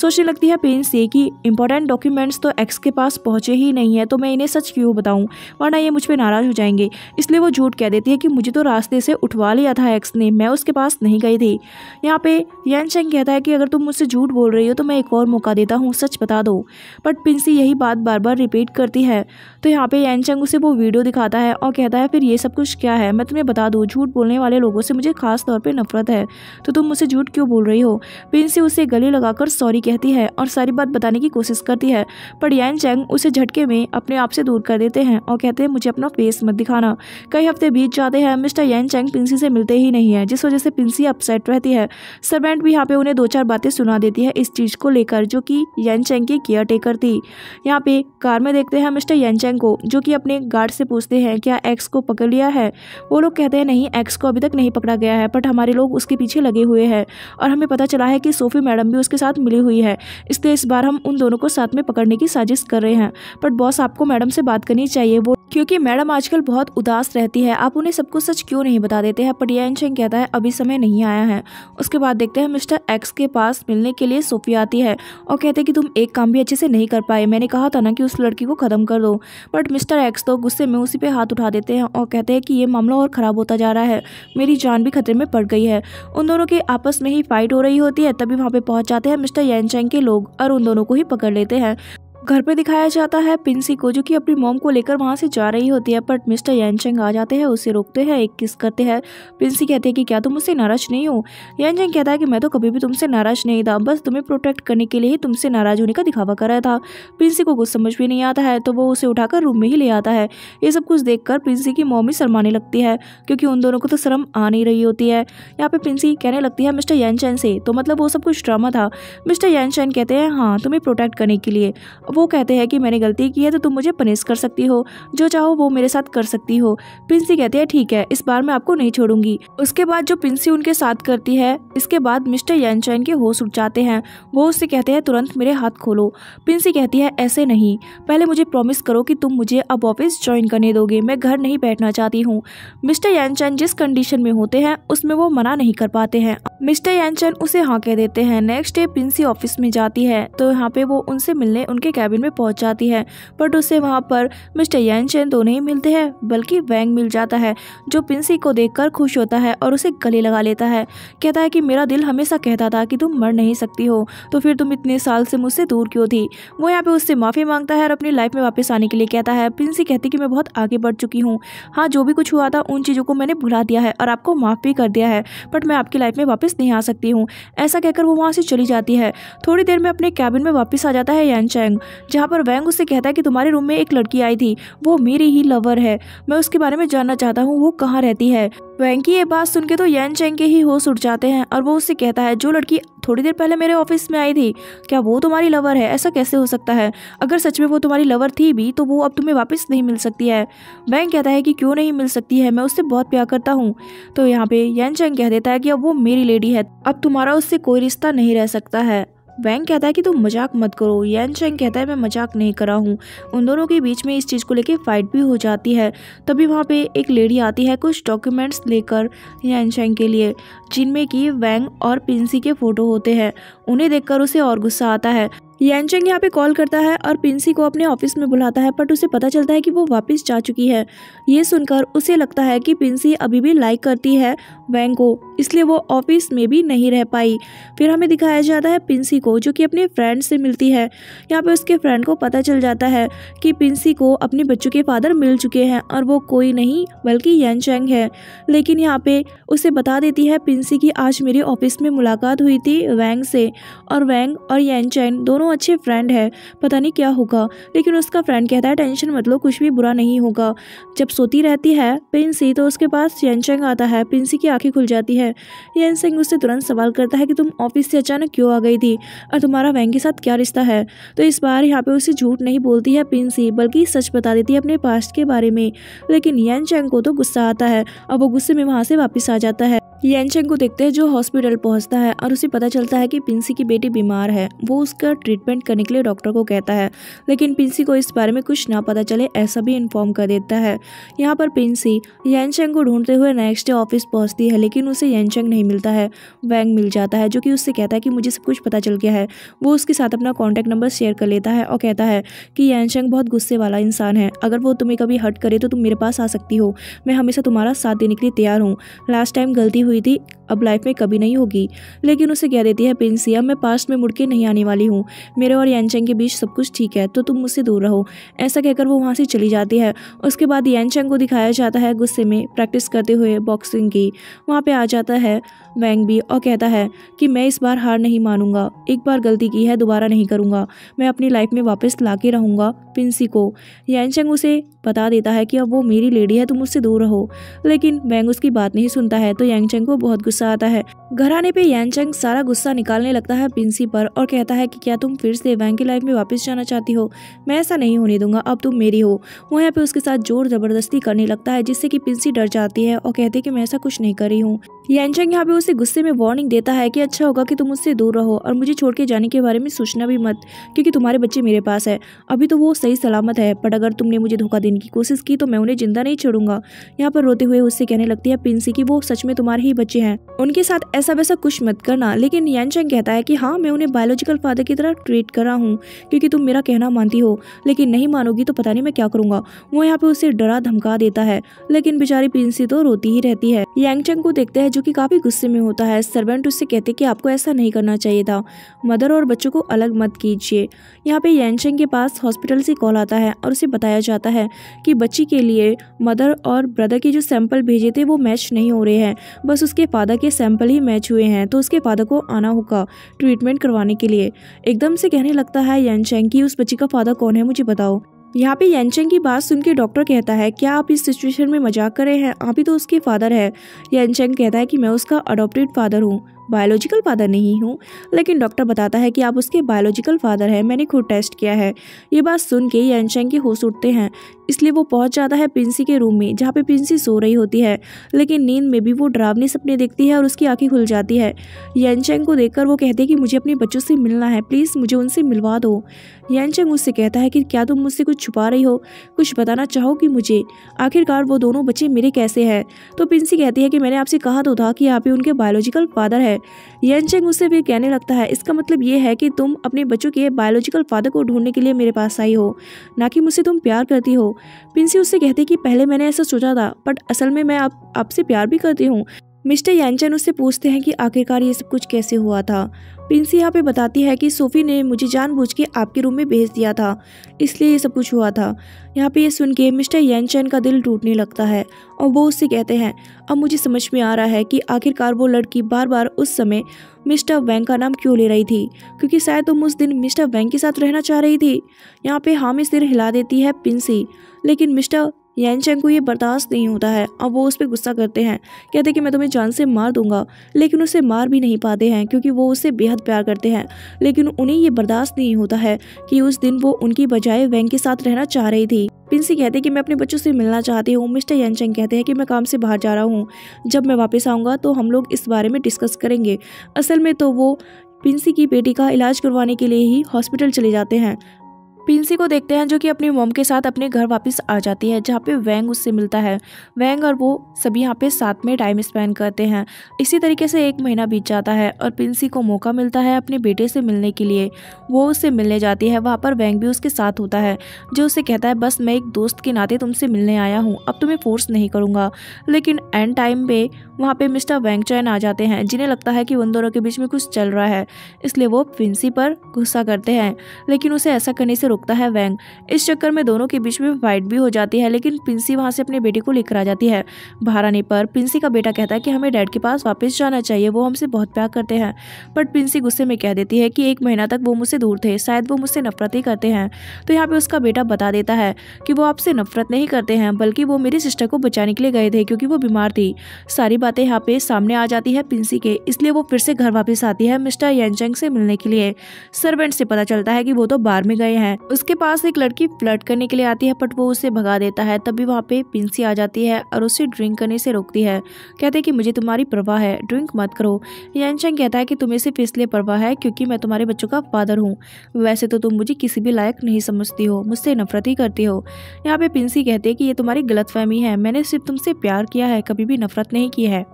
Speaker 1: सोचने लगती है पेन से कि इंपॉर्टेंट डॉक्यूमेंट्स तो एक्स के पास पहुँचे ही नहीं है तो मैं इन्हें सच क्यों बताऊँ वरना ये मुझ पर नाराज़ हो जाएंगे इसलिए वो झूठ कह देती है कि मुझे तो रास्ते से उठवा लिया था एक्स ने मैं उसके पास नहीं गई थी यहाँ पे यान शेंग कहता है कि अगर तुम मुझसे झूठ बोल रही हो तो मैं एक और मौका देता हूँ सच बता दो बट पिंसी यही बात बार बार रिपीट करती है तो यहाँ पे चंग उसे वो वीडियो दिखाता है और कहता है फिर ये सब कुछ क्या है मैं तुम्हें बता दूँ झूठ बोलने वाले लोगों से मुझे खास तौर पर नफरत है तो तुम मुझसे झूठ क्यों बोल रही हो पिंसी उसे गले लगाकर सॉरी कहती है और सारी बात बताने की कोशिश करती है पर यान चैंग उसे झटके में अपने आप से दूर कर देते हैं और कहते हैं मुझे अपना फेस मत दिखाना कई हफ्ते बीत जाते हैं मिस्टर यान चैंग पिंसी से मिलते ही नहीं है जिस वजह से पिंसी अपसेट रहती है सर्वेंट भी यहाँ पे उन्हें दो चार बातें सुना देती है इस चीज़ को लेकर जो की यान चैंग की केयर टेकर थी यहाँ पे कार में देखते हैं मिस्टर यान चैंग को जो की अपने गार्ड से पूछते हैं क्या एक्स को पकड़ लिया है वो लोग कहते हैं नहीं एक्स को अभी तक नहीं पकड़ा गया है बट हमारे लोग उसके पीछे लगे हुए हैं और हमें पता चला है कि सोफी मैडम भी उसके साथ मिली हुई हुई है इसलिए इस बार हम उन दोनों को साथ में पकड़ने की साजिश कर रहे हैं बट बॉस आपको मैडम से बात करनी चाहिए वो क्योंकि मैडम आजकल बहुत उदास रहती है आप उन्हें सब कुछ सच क्यों नहीं बता देते हैं पटियान सिंह कहता है अभी समय नहीं आया है उसके बाद देखते हैं मिस्टर एक्स के पास मिलने के लिए सोफिया आती है और कहते हैं कि तुम एक काम भी अच्छे से नहीं कर पाए मैंने कहा था ना कि उस लड़की को ख़त्म कर दो बट मिस्टर एक्स तो गुस्से में उसी पर हाथ उठा देते हैं और कहते हैं कि ये मामला और ख़राब होता जा रहा है मेरी जान भी खतरे में पड़ गई है उन दोनों की आपस में ही फाइट हो रही होती है तभी वहाँ पर पहुँच जाते हैं मिस्टर यान के लोग और उन दोनों को ही पकड़ लेते हैं घर पर दिखाया जाता है पिंसी को जो कि अपनी मोम को लेकर वहाँ से जा रही होती है बट मिस्टर यानचंग आ जाते हैं उसे रोकते हैं एक किस करते हैं पिंसी कहते हैं कि क्या तुम मुझसे नाराज नहीं हो यानचंग कहता है कि मैं तो कभी भी तुमसे नाराज नहीं था बस तुम्हें प्रोटेक्ट करने के लिए ही तुमसे नाराज होने का दिखावा कर रहा था पिंसी को कुछ समझ भी नहीं आता है तो वो उसे उठाकर रूम में ही ले आता है ये सब कुछ कर पिंसी की मोम ही शरमाने लगती है क्योंकि उन दोनों को तो शर्म आ नहीं रही होती है यहाँ पे पिंसी कहने लगती है मिस्टर यानचैन से तो मतलब वो सब कुछ ड्रामा था मिस्टर यानचैन कहते हैं हाँ तुम्हें प्रोटेक्ट करने के लिए वो कहते हैं कि मैंने गलती की है तो तुम मुझे पनिश कर सकती हो जो चाहो वो मेरे साथ कर सकती हो पिंसी कहते हैं ठीक है इस बार मैं आपको नहीं छोड़ूंगी उसके बाद जो पिंसी उनके साथ करती है इसके बाद मिस्टर यनचैन के होश उठ जाते हैं वो उससे कहते हैं तुरंत मेरे हाथ खोलो पिंसी कहती है ऐसे नहीं पहले मुझे प्रॉमिस करो कि तुम मुझे अब ऑफिस ज्वाइन करने दोगे मैं घर नहीं बैठना चाहती हूँ मिस्टर यनचैन जिस कंडीशन में होते हैं उसमें वो मना नहीं कर पाते हैं मिस्टर यनचैन उसे हाँ कह देते हैं नेक्स्ट डे प्रिंसी ऑफिस में जाती है तो यहाँ पे वो उनसे मिलने उनके कैबिन में पहुंच जाती है बट उसे वहां पर मिस्टर यन चैन तो नहीं मिलते हैं बल्कि वैंग मिल जाता है जो पिंसी को देखकर खुश होता है और उसे गले लगा लेता है कहता है कि मेरा दिल हमेशा कहता था कि तुम मर नहीं सकती हो तो फिर तुम इतने साल से मुझसे दूर क्यों थी वो यहाँ पे उससे माफ़ी मांगता है और अपनी लाइफ में वापस आने के लिए कहता है पिंसी कहती कि मैं बहुत आगे बढ़ चुकी हूँ हाँ जो भी कुछ हुआ था उन चीज़ों को मैंने भुला दिया है और आपको माफ़ भी कर दिया है बट मैं आपकी लाइफ में वापस नहीं आ सकती हूँ ऐसा कहकर वो वहाँ से चली जाती है थोड़ी देर में अपने कैबिन में वापस आ जाता है यान चैंग जहाँ पर वैंग उससे कहता है कि तुम्हारे रूम में एक लड़की आई थी वो मेरी ही लवर है मैं उसके बारे में जानना चाहता हूँ वो कहाँ रहती है वैंग की ये बात सुन के तो यन चैंग के ही होश उठ जाते हैं और वो उससे कहता है जो लड़की थोड़ी देर पहले मेरे ऑफिस में आई थी क्या वो तुम्हारी लवर है ऐसा कैसे हो सकता है अगर सच में वो तुम्हारी लवर थी भी तो वो अब तुम्हें वापस नहीं मिल सकती है वैंग कहता है कि क्यों नहीं मिल सकती है मैं उससे बहुत प्यार करता हूँ तो यहाँ पे यन चैंग कह देता है कि अब वो मेरी लेडी है अब तुम्हारा उससे कोई रिश्ता नहीं रह सकता है वैंग कहता है कि तुम मजाक मत करो यन शेंग कहता है मैं मजाक नहीं करा हूँ उन दोनों के बीच में इस चीज़ को लेकर फाइट भी हो जाती है तभी वहाँ पे एक लेडी आती है कुछ डॉक्यूमेंट्स लेकर यन शेंग के लिए जिनमें कि वैंग और पिंसी के फ़ोटो होते हैं उन्हें देखकर उसे और गुस्सा आता है यानचंग यहाँ पे कॉल करता है और पिंसी को अपने ऑफिस में बुलाता है बट उसे पता चलता है कि वो वापस जा चुकी है ये सुनकर उसे लगता है कि पिंसी अभी भी लाइक करती है वैंग को इसलिए वो ऑफिस में भी नहीं रह पाई फिर हमें दिखाया जाता है पिंसी को जो कि अपने फ्रेंड से मिलती है यहाँ पे उसके फ्रेंड को पता चल जाता है कि पिंसी को अपने बच्चों के फादर मिल चुके हैं और वो कोई नहीं बल्कि यानचंग है लेकिन यहाँ पे उसे बता देती है पिंसी की आज मेरे ऑफिस में मुलाकात हुई थी वैंग से और वैंग और यानचैन दोनों दोनों अच्छे फ्रेंड है पता नहीं क्या होगा लेकिन उसका फ्रेंड कहता है टेंशन मत लो कुछ भी बुरा नहीं होगा जब सोती रहती है प्रिंसी तो उसके पास यनसेंग आता है प्रिंसी की आंखें खुल जाती है यनसेंग उससे तुरंत सवाल करता है कि तुम ऑफिस से अचानक क्यों आ गई थी और तुम्हारा वैंग के साथ क्या रिश्ता है तो इस बार यहाँ पे उसे झूठ नहीं बोलती है प्रिंसी बल्कि सच बता देती है अपने पास्ट के बारे में लेकिन यनसेंग को तो गुस्सा आता है और वो गुस्से में वहाँ से वापस आ जाता है यानचेंग को देखते हैं जो हॉस्पिटल पहुंचता है और उसे पता चलता है कि पिंसी की बेटी बीमार है वो उसका ट्रीटमेंट करने के लिए डॉक्टर को कहता है लेकिन पिंसी को इस बारे में कुछ ना पता चले ऐसा भी इन्फॉर्म कर देता है यहाँ पर पिंसी यानचेंग को ढूंढते हुए नेक्स्ट डे ऑफिस पहुँचती है लेकिन उसे यानचेंग नहीं मिलता है वैंग मिल जाता है जो कि उससे कहता है कि मुझे सब कुछ पता चल गया है वो उसके साथ अपना कॉन्टैक्ट नंबर शेयर कर लेता है और कहता है कि यानचेंग बहुत गुस्से वाला इंसान है अगर वो तुम्हें कभी हट करे तो तुम मेरे पास आ सकती हो मैं हमेशा तुम्हारा साथ देने के लिए तैयार हूँ लास्ट टाइम गलती Huy tí अब लाइफ में कभी नहीं होगी लेकिन उसे कह देती है अब मैं पास्ट में मुड़के नहीं आने वाली हूँ मेरे और यानचेंग के बीच सब कुछ ठीक है तो तुम मुझसे दूर रहो ऐसा कहकर वो वहाँ से चली जाती है उसके बाद यानचेंग को दिखाया जाता है गुस्से में प्रैक्टिस करते हुए बॉक्सिंग की वहाँ पर आ जाता है वैंग भी और कहता है कि मैं इस बार हार नहीं मानूंगा एक बार गलती की है दोबारा नहीं करूँगा मैं अपनी लाइफ में वापस ला के रहूँगा पिंसी को यानचेंग उसे बता देता है कि अब वो मेरी लेडी है तुम मुझसे दूर रहो लेकिन वैंग उसकी बात नहीं सुनता है तो यांगचंग को बहुत गुस्सा गुस्सा आता है घर आने पे यानचंग सारा गुस्सा निकालने लगता है पिंसी पर और कहता है कि क्या तुम फिर से वैंग की लाइफ में वापस जाना चाहती हो मैं ऐसा नहीं होने दूंगा अब तुम मेरी हो वो यहाँ पे उसके साथ जोर जबरदस्ती करने लगता है जिससे कि पिंसी डर जाती है और कहती है कि मैं ऐसा कुछ नहीं कर रही हूँ यानचंग यहाँ पे उसे गुस्से में वार्निंग देता है कि अच्छा होगा कि तुम उससे दूर रहो और मुझे छोड़ के जाने के बारे में सोचना भी मत क्योंकि तुम्हारे बच्चे मेरे पास है अभी तो वो सही सलामत है बट अगर तुमने मुझे धोखा देने की कोशिश की तो मैं उन्हें जिंदा नहीं छोड़ूंगा यहाँ पर रोते हुए उससे कहने लगती है पिंसी की वो सच में तुम्हारे ही बच्चे हैं उनके साथ ऐसा वैसा कुछ मत करना लेकिन यानचंग कहता है कि हाँ मैं उन्हें बायोलॉजिकल फादर की तरह ट्रीट कर रहा हूँ क्योंकि तुम मेरा कहना मानती हो लेकिन नहीं मानोगी तो पता नहीं मैं क्या करूँगा वो यहाँ पे उसे डरा धमका देता है लेकिन बेचारी प्रिंसी तो रोती ही रहती है यांगचंग को देखते हैं जो कि काफी गुस्से में होता है सर्वेंट उससे कहते कि आपको ऐसा नहीं करना चाहिए था मदर और बच्चों को अलग मत कीजिए यहाँ पे यांगचंग के पास हॉस्पिटल से कॉल आता है और उसे बताया जाता है कि बच्ची के लिए मदर और ब्रदर के जो सैंपल भेजे थे वो मैच नहीं हो रहे हैं बस उसके फादर के के सैंपल ही मैच हुए हैं तो उसके फादर को आना होगा ट्रीटमेंट करवाने के लिए एकदम से कहने लगता है यनचेंग की उस बच्ची का फादर कौन है मुझे बताओ यहाँ पे यनचेंग की बात सुन के डॉक्टर कहता है क्या आप इस सिचुएशन में मजाक कर रहे हैं आप ही तो उसके फादर है यनचेंग कहता है कि मैं उसका अडोप्टेड फादर हूँ बायोलॉजिकल फादर नहीं हूँ लेकिन डॉक्टर बताता है कि आप उसके बायोलॉजिकल फादर हैं मैंने खुद टेस्ट किया है ये बात सुन के यनचेंग के होश उठते हैं इसलिए वो पहुंच जाता है पिंसी के रूम में जहाँ पे पिंसी सो रही होती है लेकिन नींद में भी वो ड्रावनी सपने देखती है और उसकी आंखें खुल जाती है यनचेंग को देखकर वो कहती है कि मुझे अपने बच्चों से मिलना है प्लीज़ मुझे उनसे मिलवा दो यनचेंग उससे कहता है कि क्या तुम मुझसे कुछ छुपा रही हो कुछ बताना चाहो कि मुझे आखिरकार वो दोनों बच्चे मेरे कैसे हैं तो पिंसी कहती है कि मैंने आपसे कहा तो था कि आप ही उनके बायोलॉजिकल फादर है यनचेंग उससे फिर कहने लगता है इसका मतलब ये है कि तुम अपने बच्चों के बायोलॉजिकल फादर को ढूंढने के लिए मेरे पास आई हो ना कि मुझसे तुम प्यार करती हो पिंसी उससे कहती कि पहले मैंने ऐसा सोचा था बट असल में मैं आप आपसे प्यार भी करती हूँ मिस्टर यानचन उससे पूछते हैं कि आखिरकार ये सब कुछ कैसे हुआ था प्रिंसी यहाँ पे बताती है कि सोफ़ी ने मुझे जानबूझ के आपके रूम में भेज दिया था इसलिए ये सब कुछ हुआ था यहाँ पे ये सुन के मिस्टर यानचन का दिल टूटने लगता है और वो उससे कहते हैं अब मुझे समझ में आ रहा है कि आखिरकार वो लड़की बार बार उस समय मिस्टर वैंग का नाम क्यों ले रही थी क्योंकि शायद तुम उस दिन मिस्टर वैंग के साथ रहना चाह रही थी यहाँ पे हामी सिर हिला देती है प्रिंसी लेकिन मिस्टर यान चैंग को ये बर्दाश्त नहीं होता है और वो उस पर गुस्सा करते हैं कहते कि मैं तुम्हें जान से मार दूंगा लेकिन उसे मार भी नहीं पाते हैं क्योंकि वो उससे बेहद प्यार करते हैं लेकिन उन्हें ये बर्दाश्त नहीं होता है कि उस दिन वो उनकी बजाय वैंग के साथ रहना चाह रही थी पिंसी कहते कि मैं अपने बच्चों से मिलना चाहती हूँ मिस्टर यनचंग कहते हैं कि मैं काम से बाहर जा रहा हूँ जब मैं वापस आऊँगा तो हम लोग इस बारे में डिस्कस करेंगे असल में तो वो पिंसी की बेटी का इलाज करवाने के लिए ही हॉस्पिटल चले जाते हैं पिंसी को देखते हैं जो कि अपनी मोम के साथ अपने घर वापस आ जाती है जहाँ पे वैंग उससे मिलता है वैंग और वो सभी यहाँ पे साथ में टाइम स्पेंड करते हैं इसी तरीके से एक महीना बीत जाता है और पिंसी को मौका मिलता है अपने बेटे से मिलने के लिए वो उससे मिलने जाती है वहाँ पर वैंग भी उसके साथ होता है जो उसे कहता है बस मैं एक दोस्त के नाते तुमसे मिलने आया हूँ अब तुम्हें फोर्स नहीं करूँगा लेकिन एंड टाइम पे वहाँ पे मिस्टर वैंग चैन आ जाते हैं जिन्हें लगता है कि उन दोनों के बीच में कुछ चल रहा है इसलिए वो पिंसी पर गुस्सा करते हैं लेकिन उसे ऐसा करने से रोकता है वैंग इस चक्कर में दोनों के बीच में फाइट भी हो जाती है लेकिन पिंसी वहाँ से अपने बेटे को लेकर आ जाती है बाहर आने पर पिंसी का बेटा कहता है कि हमें डैड के पास वापस जाना चाहिए वो हमसे बहुत प्यार करते हैं बट पिंसी गुस्से में कह देती है कि एक महीना तक वो मुझसे दूर थे शायद वो मुझसे नफरत ही करते हैं तो यहाँ पर उसका बेटा बता देता है कि वो आपसे नफरत नहीं करते हैं बल्कि वो मेरी सिस्टर को बचाने के लिए गए थे क्योंकि वो बीमार थी सारी बातें यहाँ पे सामने आ जाती है पिंसी के इसलिए वो फिर से घर वापस आती है मिस्टर यंगचंग से मिलने के लिए सर्वेंट से पता चलता है कि वो तो बार में गए हैं उसके पास एक लड़की फ्लर्ट करने के लिए आती है बट वो उसे भगा देता है तभी वहाँ पे पिंसी आ जाती है और उसे ड्रिंक करने से रोकती है कहते हैं कि मुझे तुम्हारी परवाह है ड्रिंक मत करो यानशंग कहता है कि तुम्हें सिर्फ इसलिए परवाह है क्योंकि मैं तुम्हारे बच्चों का फादर हूँ वैसे तो तुम मुझे किसी भी लायक नहीं समझती हो मुझसे नफरत ही करती हो यहाँ पे पिंसी कहती है कि ये तुम्हारी गलतफहमी है मैंने सिर्फ तुमसे प्यार किया है कभी भी नफरत नहीं की है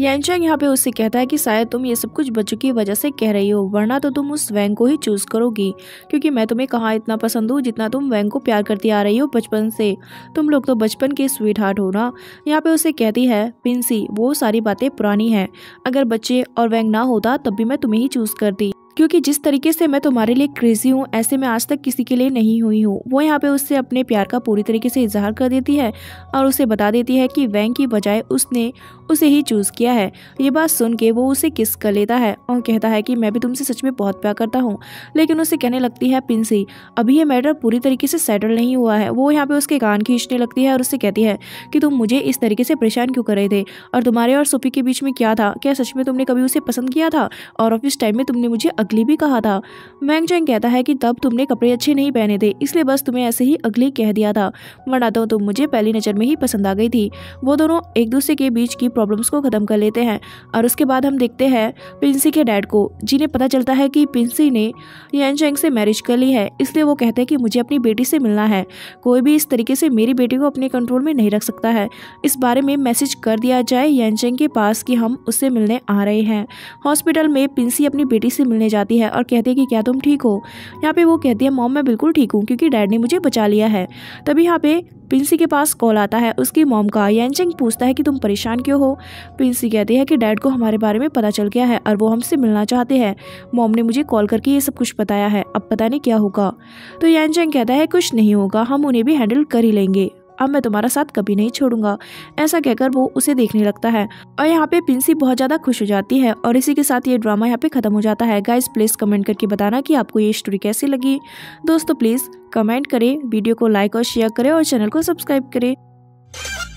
Speaker 1: यांचंग यहाँ पे उससे कहता है कि शायद तुम ये सब कुछ बच्चों की वजह से कह रही हो वरना तो तुम उस वैंग को ही चूज़ करोगी क्योंकि मैं तुम्हें कहाँ इतना पसंद हूँ जितना तुम वैंग को प्यार करती आ रही हो बचपन से तुम लोग तो बचपन के स्वीट हार्ट हो ना यहाँ पे उसे कहती है पिंसी वो सारी बातें पुरानी हैं अगर बच्चे और वैंग ना होता तब भी मैं तुम्हें ही चूज़ करती क्योंकि जिस तरीके से मैं तुम्हारे लिए क्रेजी हूँ ऐसे में आज तक किसी के लिए नहीं हुई हूँ वो यहाँ पे उससे अपने प्यार का पूरी तरीके से इजहार कर देती है और उसे बता देती है कि वैंग की बजाय उसने उसे ही चूज़ किया है ये बात सुन के वो उसे किस कर लेता है और कहता है कि मैं भी तुमसे सच में बहुत प्यार करता हूँ लेकिन उसे कहने लगती है पिंसी अभी ये मैटर पूरी तरीके से सेटल नहीं हुआ है वो यहाँ पे उसके कान खींचने लगती है और उससे कहती है कि तुम मुझे इस तरीके से परेशान क्यों कर रहे थे और तुम्हारे और सोफी के बीच में क्या था क्या सच में तुमने कभी उसे पसंद किया था और ऑफिस टाइम में तुमने मुझे अगली भी कहा था मैंग चैंग कहता है कि तब तुमने कपड़े अच्छे नहीं पहने थे इसलिए बस तुम्हें ऐसे ही अगली कह दिया था वरना तो तुम मुझे पहली नज़र में ही पसंद आ गई थी वो दोनों एक दूसरे के बीच की प्रॉब्लम्स को ख़त्म कर लेते हैं और उसके बाद हम देखते हैं पिंसी के डैड को जिन्हें पता चलता है कि पिंसी ने यंग चैंग से मैरिज कर ली है इसलिए वो कहते हैं कि मुझे अपनी बेटी से मिलना है कोई भी इस तरीके से मेरी बेटी को अपने कंट्रोल में नहीं रख सकता है इस बारे में मैसेज कर दिया जाए चैंग के पास कि हम उससे मिलने आ रहे हैं हॉस्पिटल में पिंसी अपनी बेटी से मिलने लेने जाती है और कहती है कि क्या तुम ठीक हो यहाँ पे वो कहती है मॉम मैं बिल्कुल ठीक हूँ क्योंकि डैड ने मुझे बचा लिया है तभी यहाँ पे प्रिंसी के पास कॉल आता है उसकी मॉम का यानचिंग पूछता है कि तुम परेशान क्यों हो प्रिंसी कहती है कि डैड को हमारे बारे में पता चल गया है और वो हमसे मिलना चाहते हैं मॉम ने मुझे कॉल करके ये सब कुछ बताया है अब पता नहीं क्या होगा तो यानचिंग कहता है कुछ नहीं होगा हम उन्हें भी हैंडल कर ही लेंगे अब मैं तुम्हारा साथ कभी नहीं छोड़ूंगा ऐसा कहकर वो उसे देखने लगता है और यहाँ पे पिंसी बहुत ज़्यादा खुश हो जाती है और इसी के साथ ये ड्रामा यहाँ पे ख़त्म हो जाता है गाइज प्लीज़ कमेंट करके बताना कि आपको ये स्टोरी कैसी लगी दोस्तों प्लीज़ कमेंट करें वीडियो को लाइक और शेयर करें और चैनल को सब्सक्राइब करें